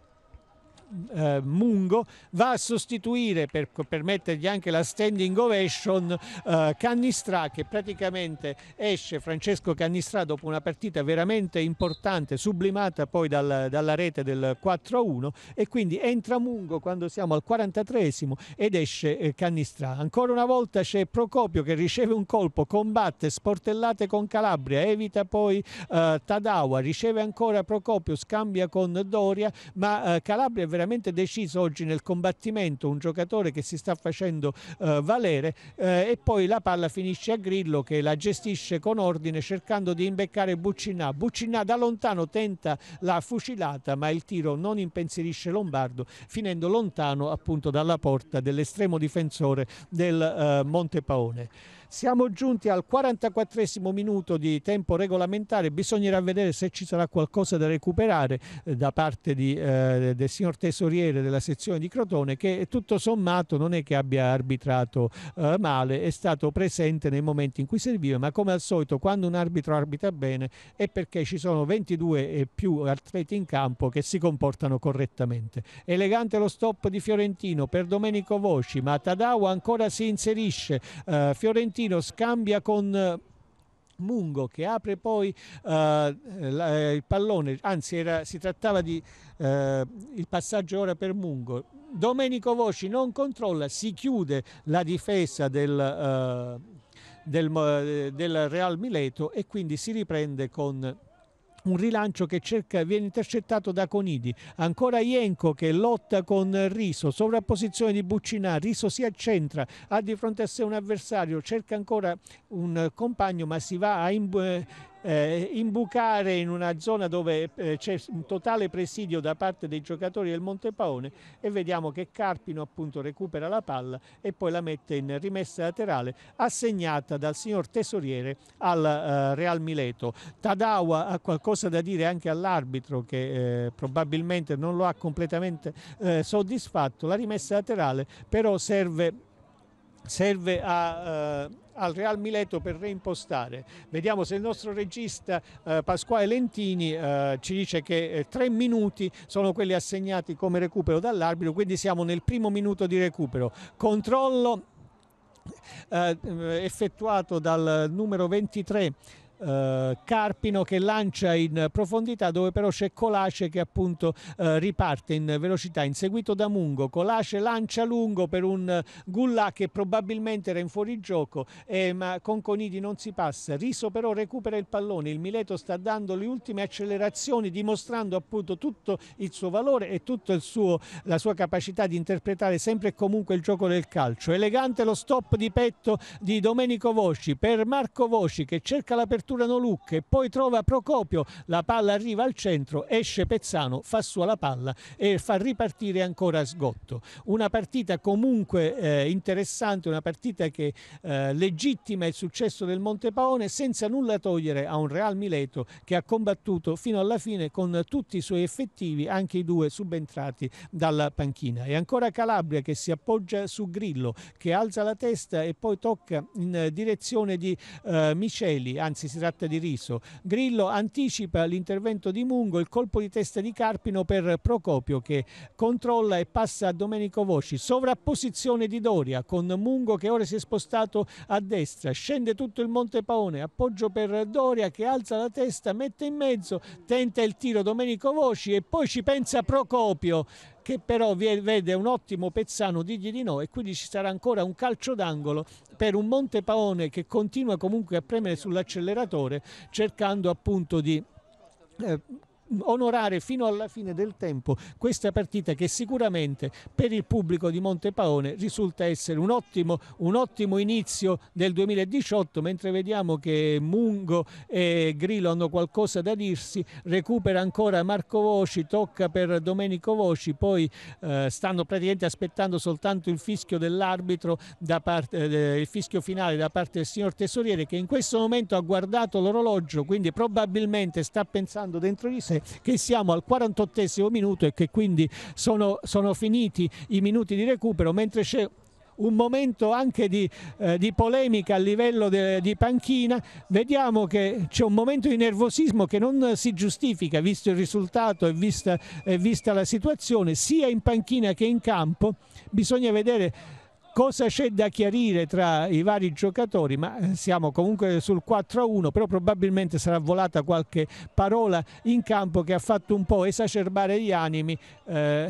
eh, Mungo va a sostituire per permettergli anche la standing ovation eh, Cannistrà che praticamente esce Francesco Cannistrà dopo una partita veramente importante sublimata poi dal, dalla rete del 4-1 e quindi entra Mungo quando siamo al 43 esimo ed esce eh, Cannistrà ancora una volta c'è Procopio che riceve un colpo combatte sportellate con Calabria evita poi eh, Tadawa riceve ancora Procopio scambia con Doria ma eh, Calabria è veramente veramente deciso oggi nel combattimento un giocatore che si sta facendo eh, valere eh, e poi la palla finisce a Grillo che la gestisce con ordine cercando di imbeccare Buccinà. Buccinà da lontano tenta la fucilata ma il tiro non impensierisce Lombardo finendo lontano appunto dalla porta dell'estremo difensore del eh, Montepaone. Siamo giunti al 44 minuto di tempo regolamentare, bisognerà vedere se ci sarà qualcosa da recuperare eh, da parte di, eh, del signor tesoriere della sezione di Crotone che tutto sommato non è che abbia arbitrato eh, male, è stato presente nei momenti in cui serviva, ma come al solito quando un arbitro arbitra bene è perché ci sono 22 e più atleti in campo che si comportano correttamente. Elegante lo stop di Fiorentino per Domenico Voci, ma Tadao ancora si inserisce. Eh, Fiorentino Trentino scambia con eh, Mungo che apre poi uh, il pallone, anzi era, si trattava di uh, il passaggio ora per Mungo. Domenico Voci non controlla, si chiude la difesa del, uh, del, del Real Mileto e quindi si riprende con un rilancio che cerca, viene intercettato da Conidi, ancora Ienco che lotta con Riso, sovrapposizione di Buccinà, Riso si accentra, ha di fronte a sé un avversario, cerca ancora un compagno ma si va a eh, imbucare in una zona dove eh, c'è un totale presidio da parte dei giocatori del Montepaone e vediamo che Carpino appunto recupera la palla e poi la mette in rimessa laterale assegnata dal signor tesoriere al eh, Real Mileto. Tadawa ha qualcosa da dire anche all'arbitro che eh, probabilmente non lo ha completamente eh, soddisfatto, la rimessa laterale però serve serve a, eh, al Real Mileto per reimpostare. Vediamo se il nostro regista eh, Pasquale Lentini eh, ci dice che eh, tre minuti sono quelli assegnati come recupero dall'arbitro, quindi siamo nel primo minuto di recupero. Controllo eh, effettuato dal numero 23 eh, Carpino che lancia in profondità dove però c'è Colace che appunto eh, riparte in velocità inseguito da Mungo Colace lancia lungo per un Gullà che probabilmente era in fuorigioco eh, ma con Conidi non si passa Riso però recupera il pallone il Mileto sta dando le ultime accelerazioni dimostrando appunto tutto il suo valore e tutta la sua capacità di interpretare sempre e comunque il gioco del calcio elegante lo stop di petto di Domenico Voci per Marco Voci che cerca l'apertura catturano Lucca e poi trova Procopio, la palla arriva al centro, esce Pezzano, fa sua la palla e fa ripartire ancora Sgotto. Una partita comunque eh, interessante, una partita che eh, legittima il successo del Monte Paone senza nulla togliere a un Real Mileto che ha combattuto fino alla fine con tutti i suoi effettivi, anche i due subentrati dalla panchina. E ancora Calabria che si appoggia su Grillo, che alza la testa e poi tocca in direzione di eh, Miceli, anzi si tratta di Riso. Grillo anticipa l'intervento di Mungo, il colpo di testa di Carpino per Procopio che controlla e passa a Domenico Voci. Sovrapposizione di Doria con Mungo che ora si è spostato a destra, scende tutto il Monte Paone, appoggio per Doria che alza la testa, mette in mezzo, tenta il tiro Domenico Voci e poi ci pensa Procopio che però vede un ottimo Pezzano digli di no e quindi ci sarà ancora un calcio d'angolo per un Montepaone che continua comunque a premere sull'acceleratore cercando appunto di eh, onorare fino alla fine del tempo questa partita che sicuramente per il pubblico di Montepaone risulta essere un ottimo, un ottimo inizio del 2018 mentre vediamo che Mungo e Grillo hanno qualcosa da dirsi recupera ancora Marco Voci tocca per Domenico Voci poi eh, stanno praticamente aspettando soltanto il fischio dell'arbitro eh, il fischio finale da parte del signor tesoriere che in questo momento ha guardato l'orologio quindi probabilmente sta pensando dentro di sé che, siamo al 48 minuto e che quindi sono, sono finiti i minuti di recupero, mentre c'è un momento anche di, eh, di polemica a livello de, di panchina, vediamo che c'è un momento di nervosismo che non si giustifica visto il risultato e vista, e vista la situazione sia in panchina che in campo, bisogna vedere cosa c'è da chiarire tra i vari giocatori, ma eh, siamo comunque sul 4-1, però probabilmente sarà volata qualche parola in campo che ha fatto un po' esacerbare gli animi. Eh,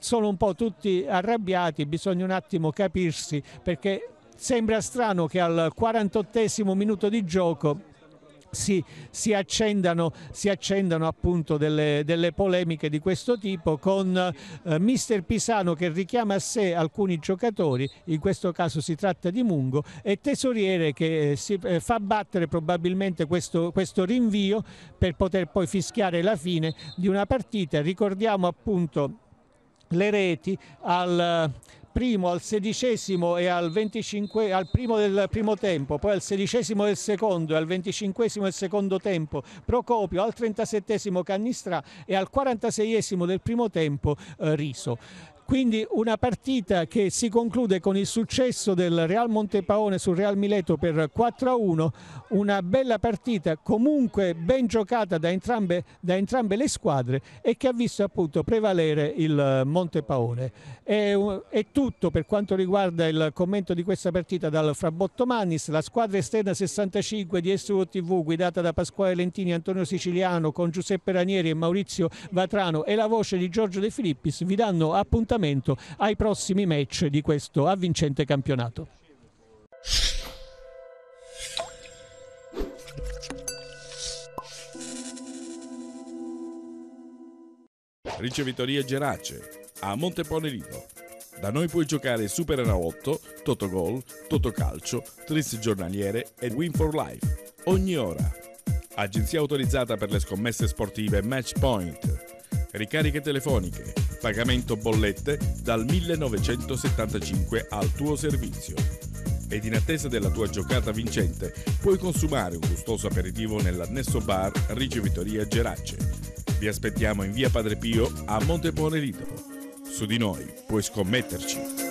sono un po' tutti arrabbiati, bisogna un attimo capirsi perché sembra strano che al 48 minuto di gioco si, si, accendano, si accendano, appunto delle, delle, polemiche di questo tipo con eh, mister Pisano che richiama a sé alcuni giocatori, in questo caso si tratta di Mungo, e Tesoriere che eh, si, eh, fa battere probabilmente questo, questo rinvio per poter poi fischiare la fine di una partita. Ricordiamo appunto le reti al primo, al sedicesimo e al, 25, al primo del primo tempo, poi al sedicesimo del secondo e al venticinquesimo del secondo tempo Procopio, al trentasettesimo Cannistrà e al quarantaseiesimo del primo tempo eh, Riso. Quindi una partita che si conclude con il successo del Real Montepaone sul Real Mileto per 4-1, una bella partita comunque ben giocata da entrambe, da entrambe, le squadre e che ha visto appunto prevalere il Montepaone. È, è tutto per quanto riguarda il commento di questa partita dal Frabotto Mannis, la squadra esterna 65 di Estro TV guidata da Pasquale Lentini, Antonio Siciliano con Giuseppe Ranieri e Maurizio Vatrano e la voce di Giorgio De Filippis vi danno appuntamento appuntamento ai prossimi match di questo avvincente campionato. Ricevitoria Gerace a Monteponerivo. Da noi puoi giocare Super Enalotto, Totogol, Totocalcio, Tris Giornaliere e Win for Life ogni ora. Agenzia autorizzata per le scommesse sportive Match Point. Ricariche telefoniche pagamento bollette dal 1975 al tuo servizio. Ed in attesa della tua giocata vincente, puoi consumare un gustoso aperitivo nell'annesso bar Ricevitoria Gerace. Vi aspettiamo in via Padre Pio a Monte Ritolo. Su di noi puoi scommetterci.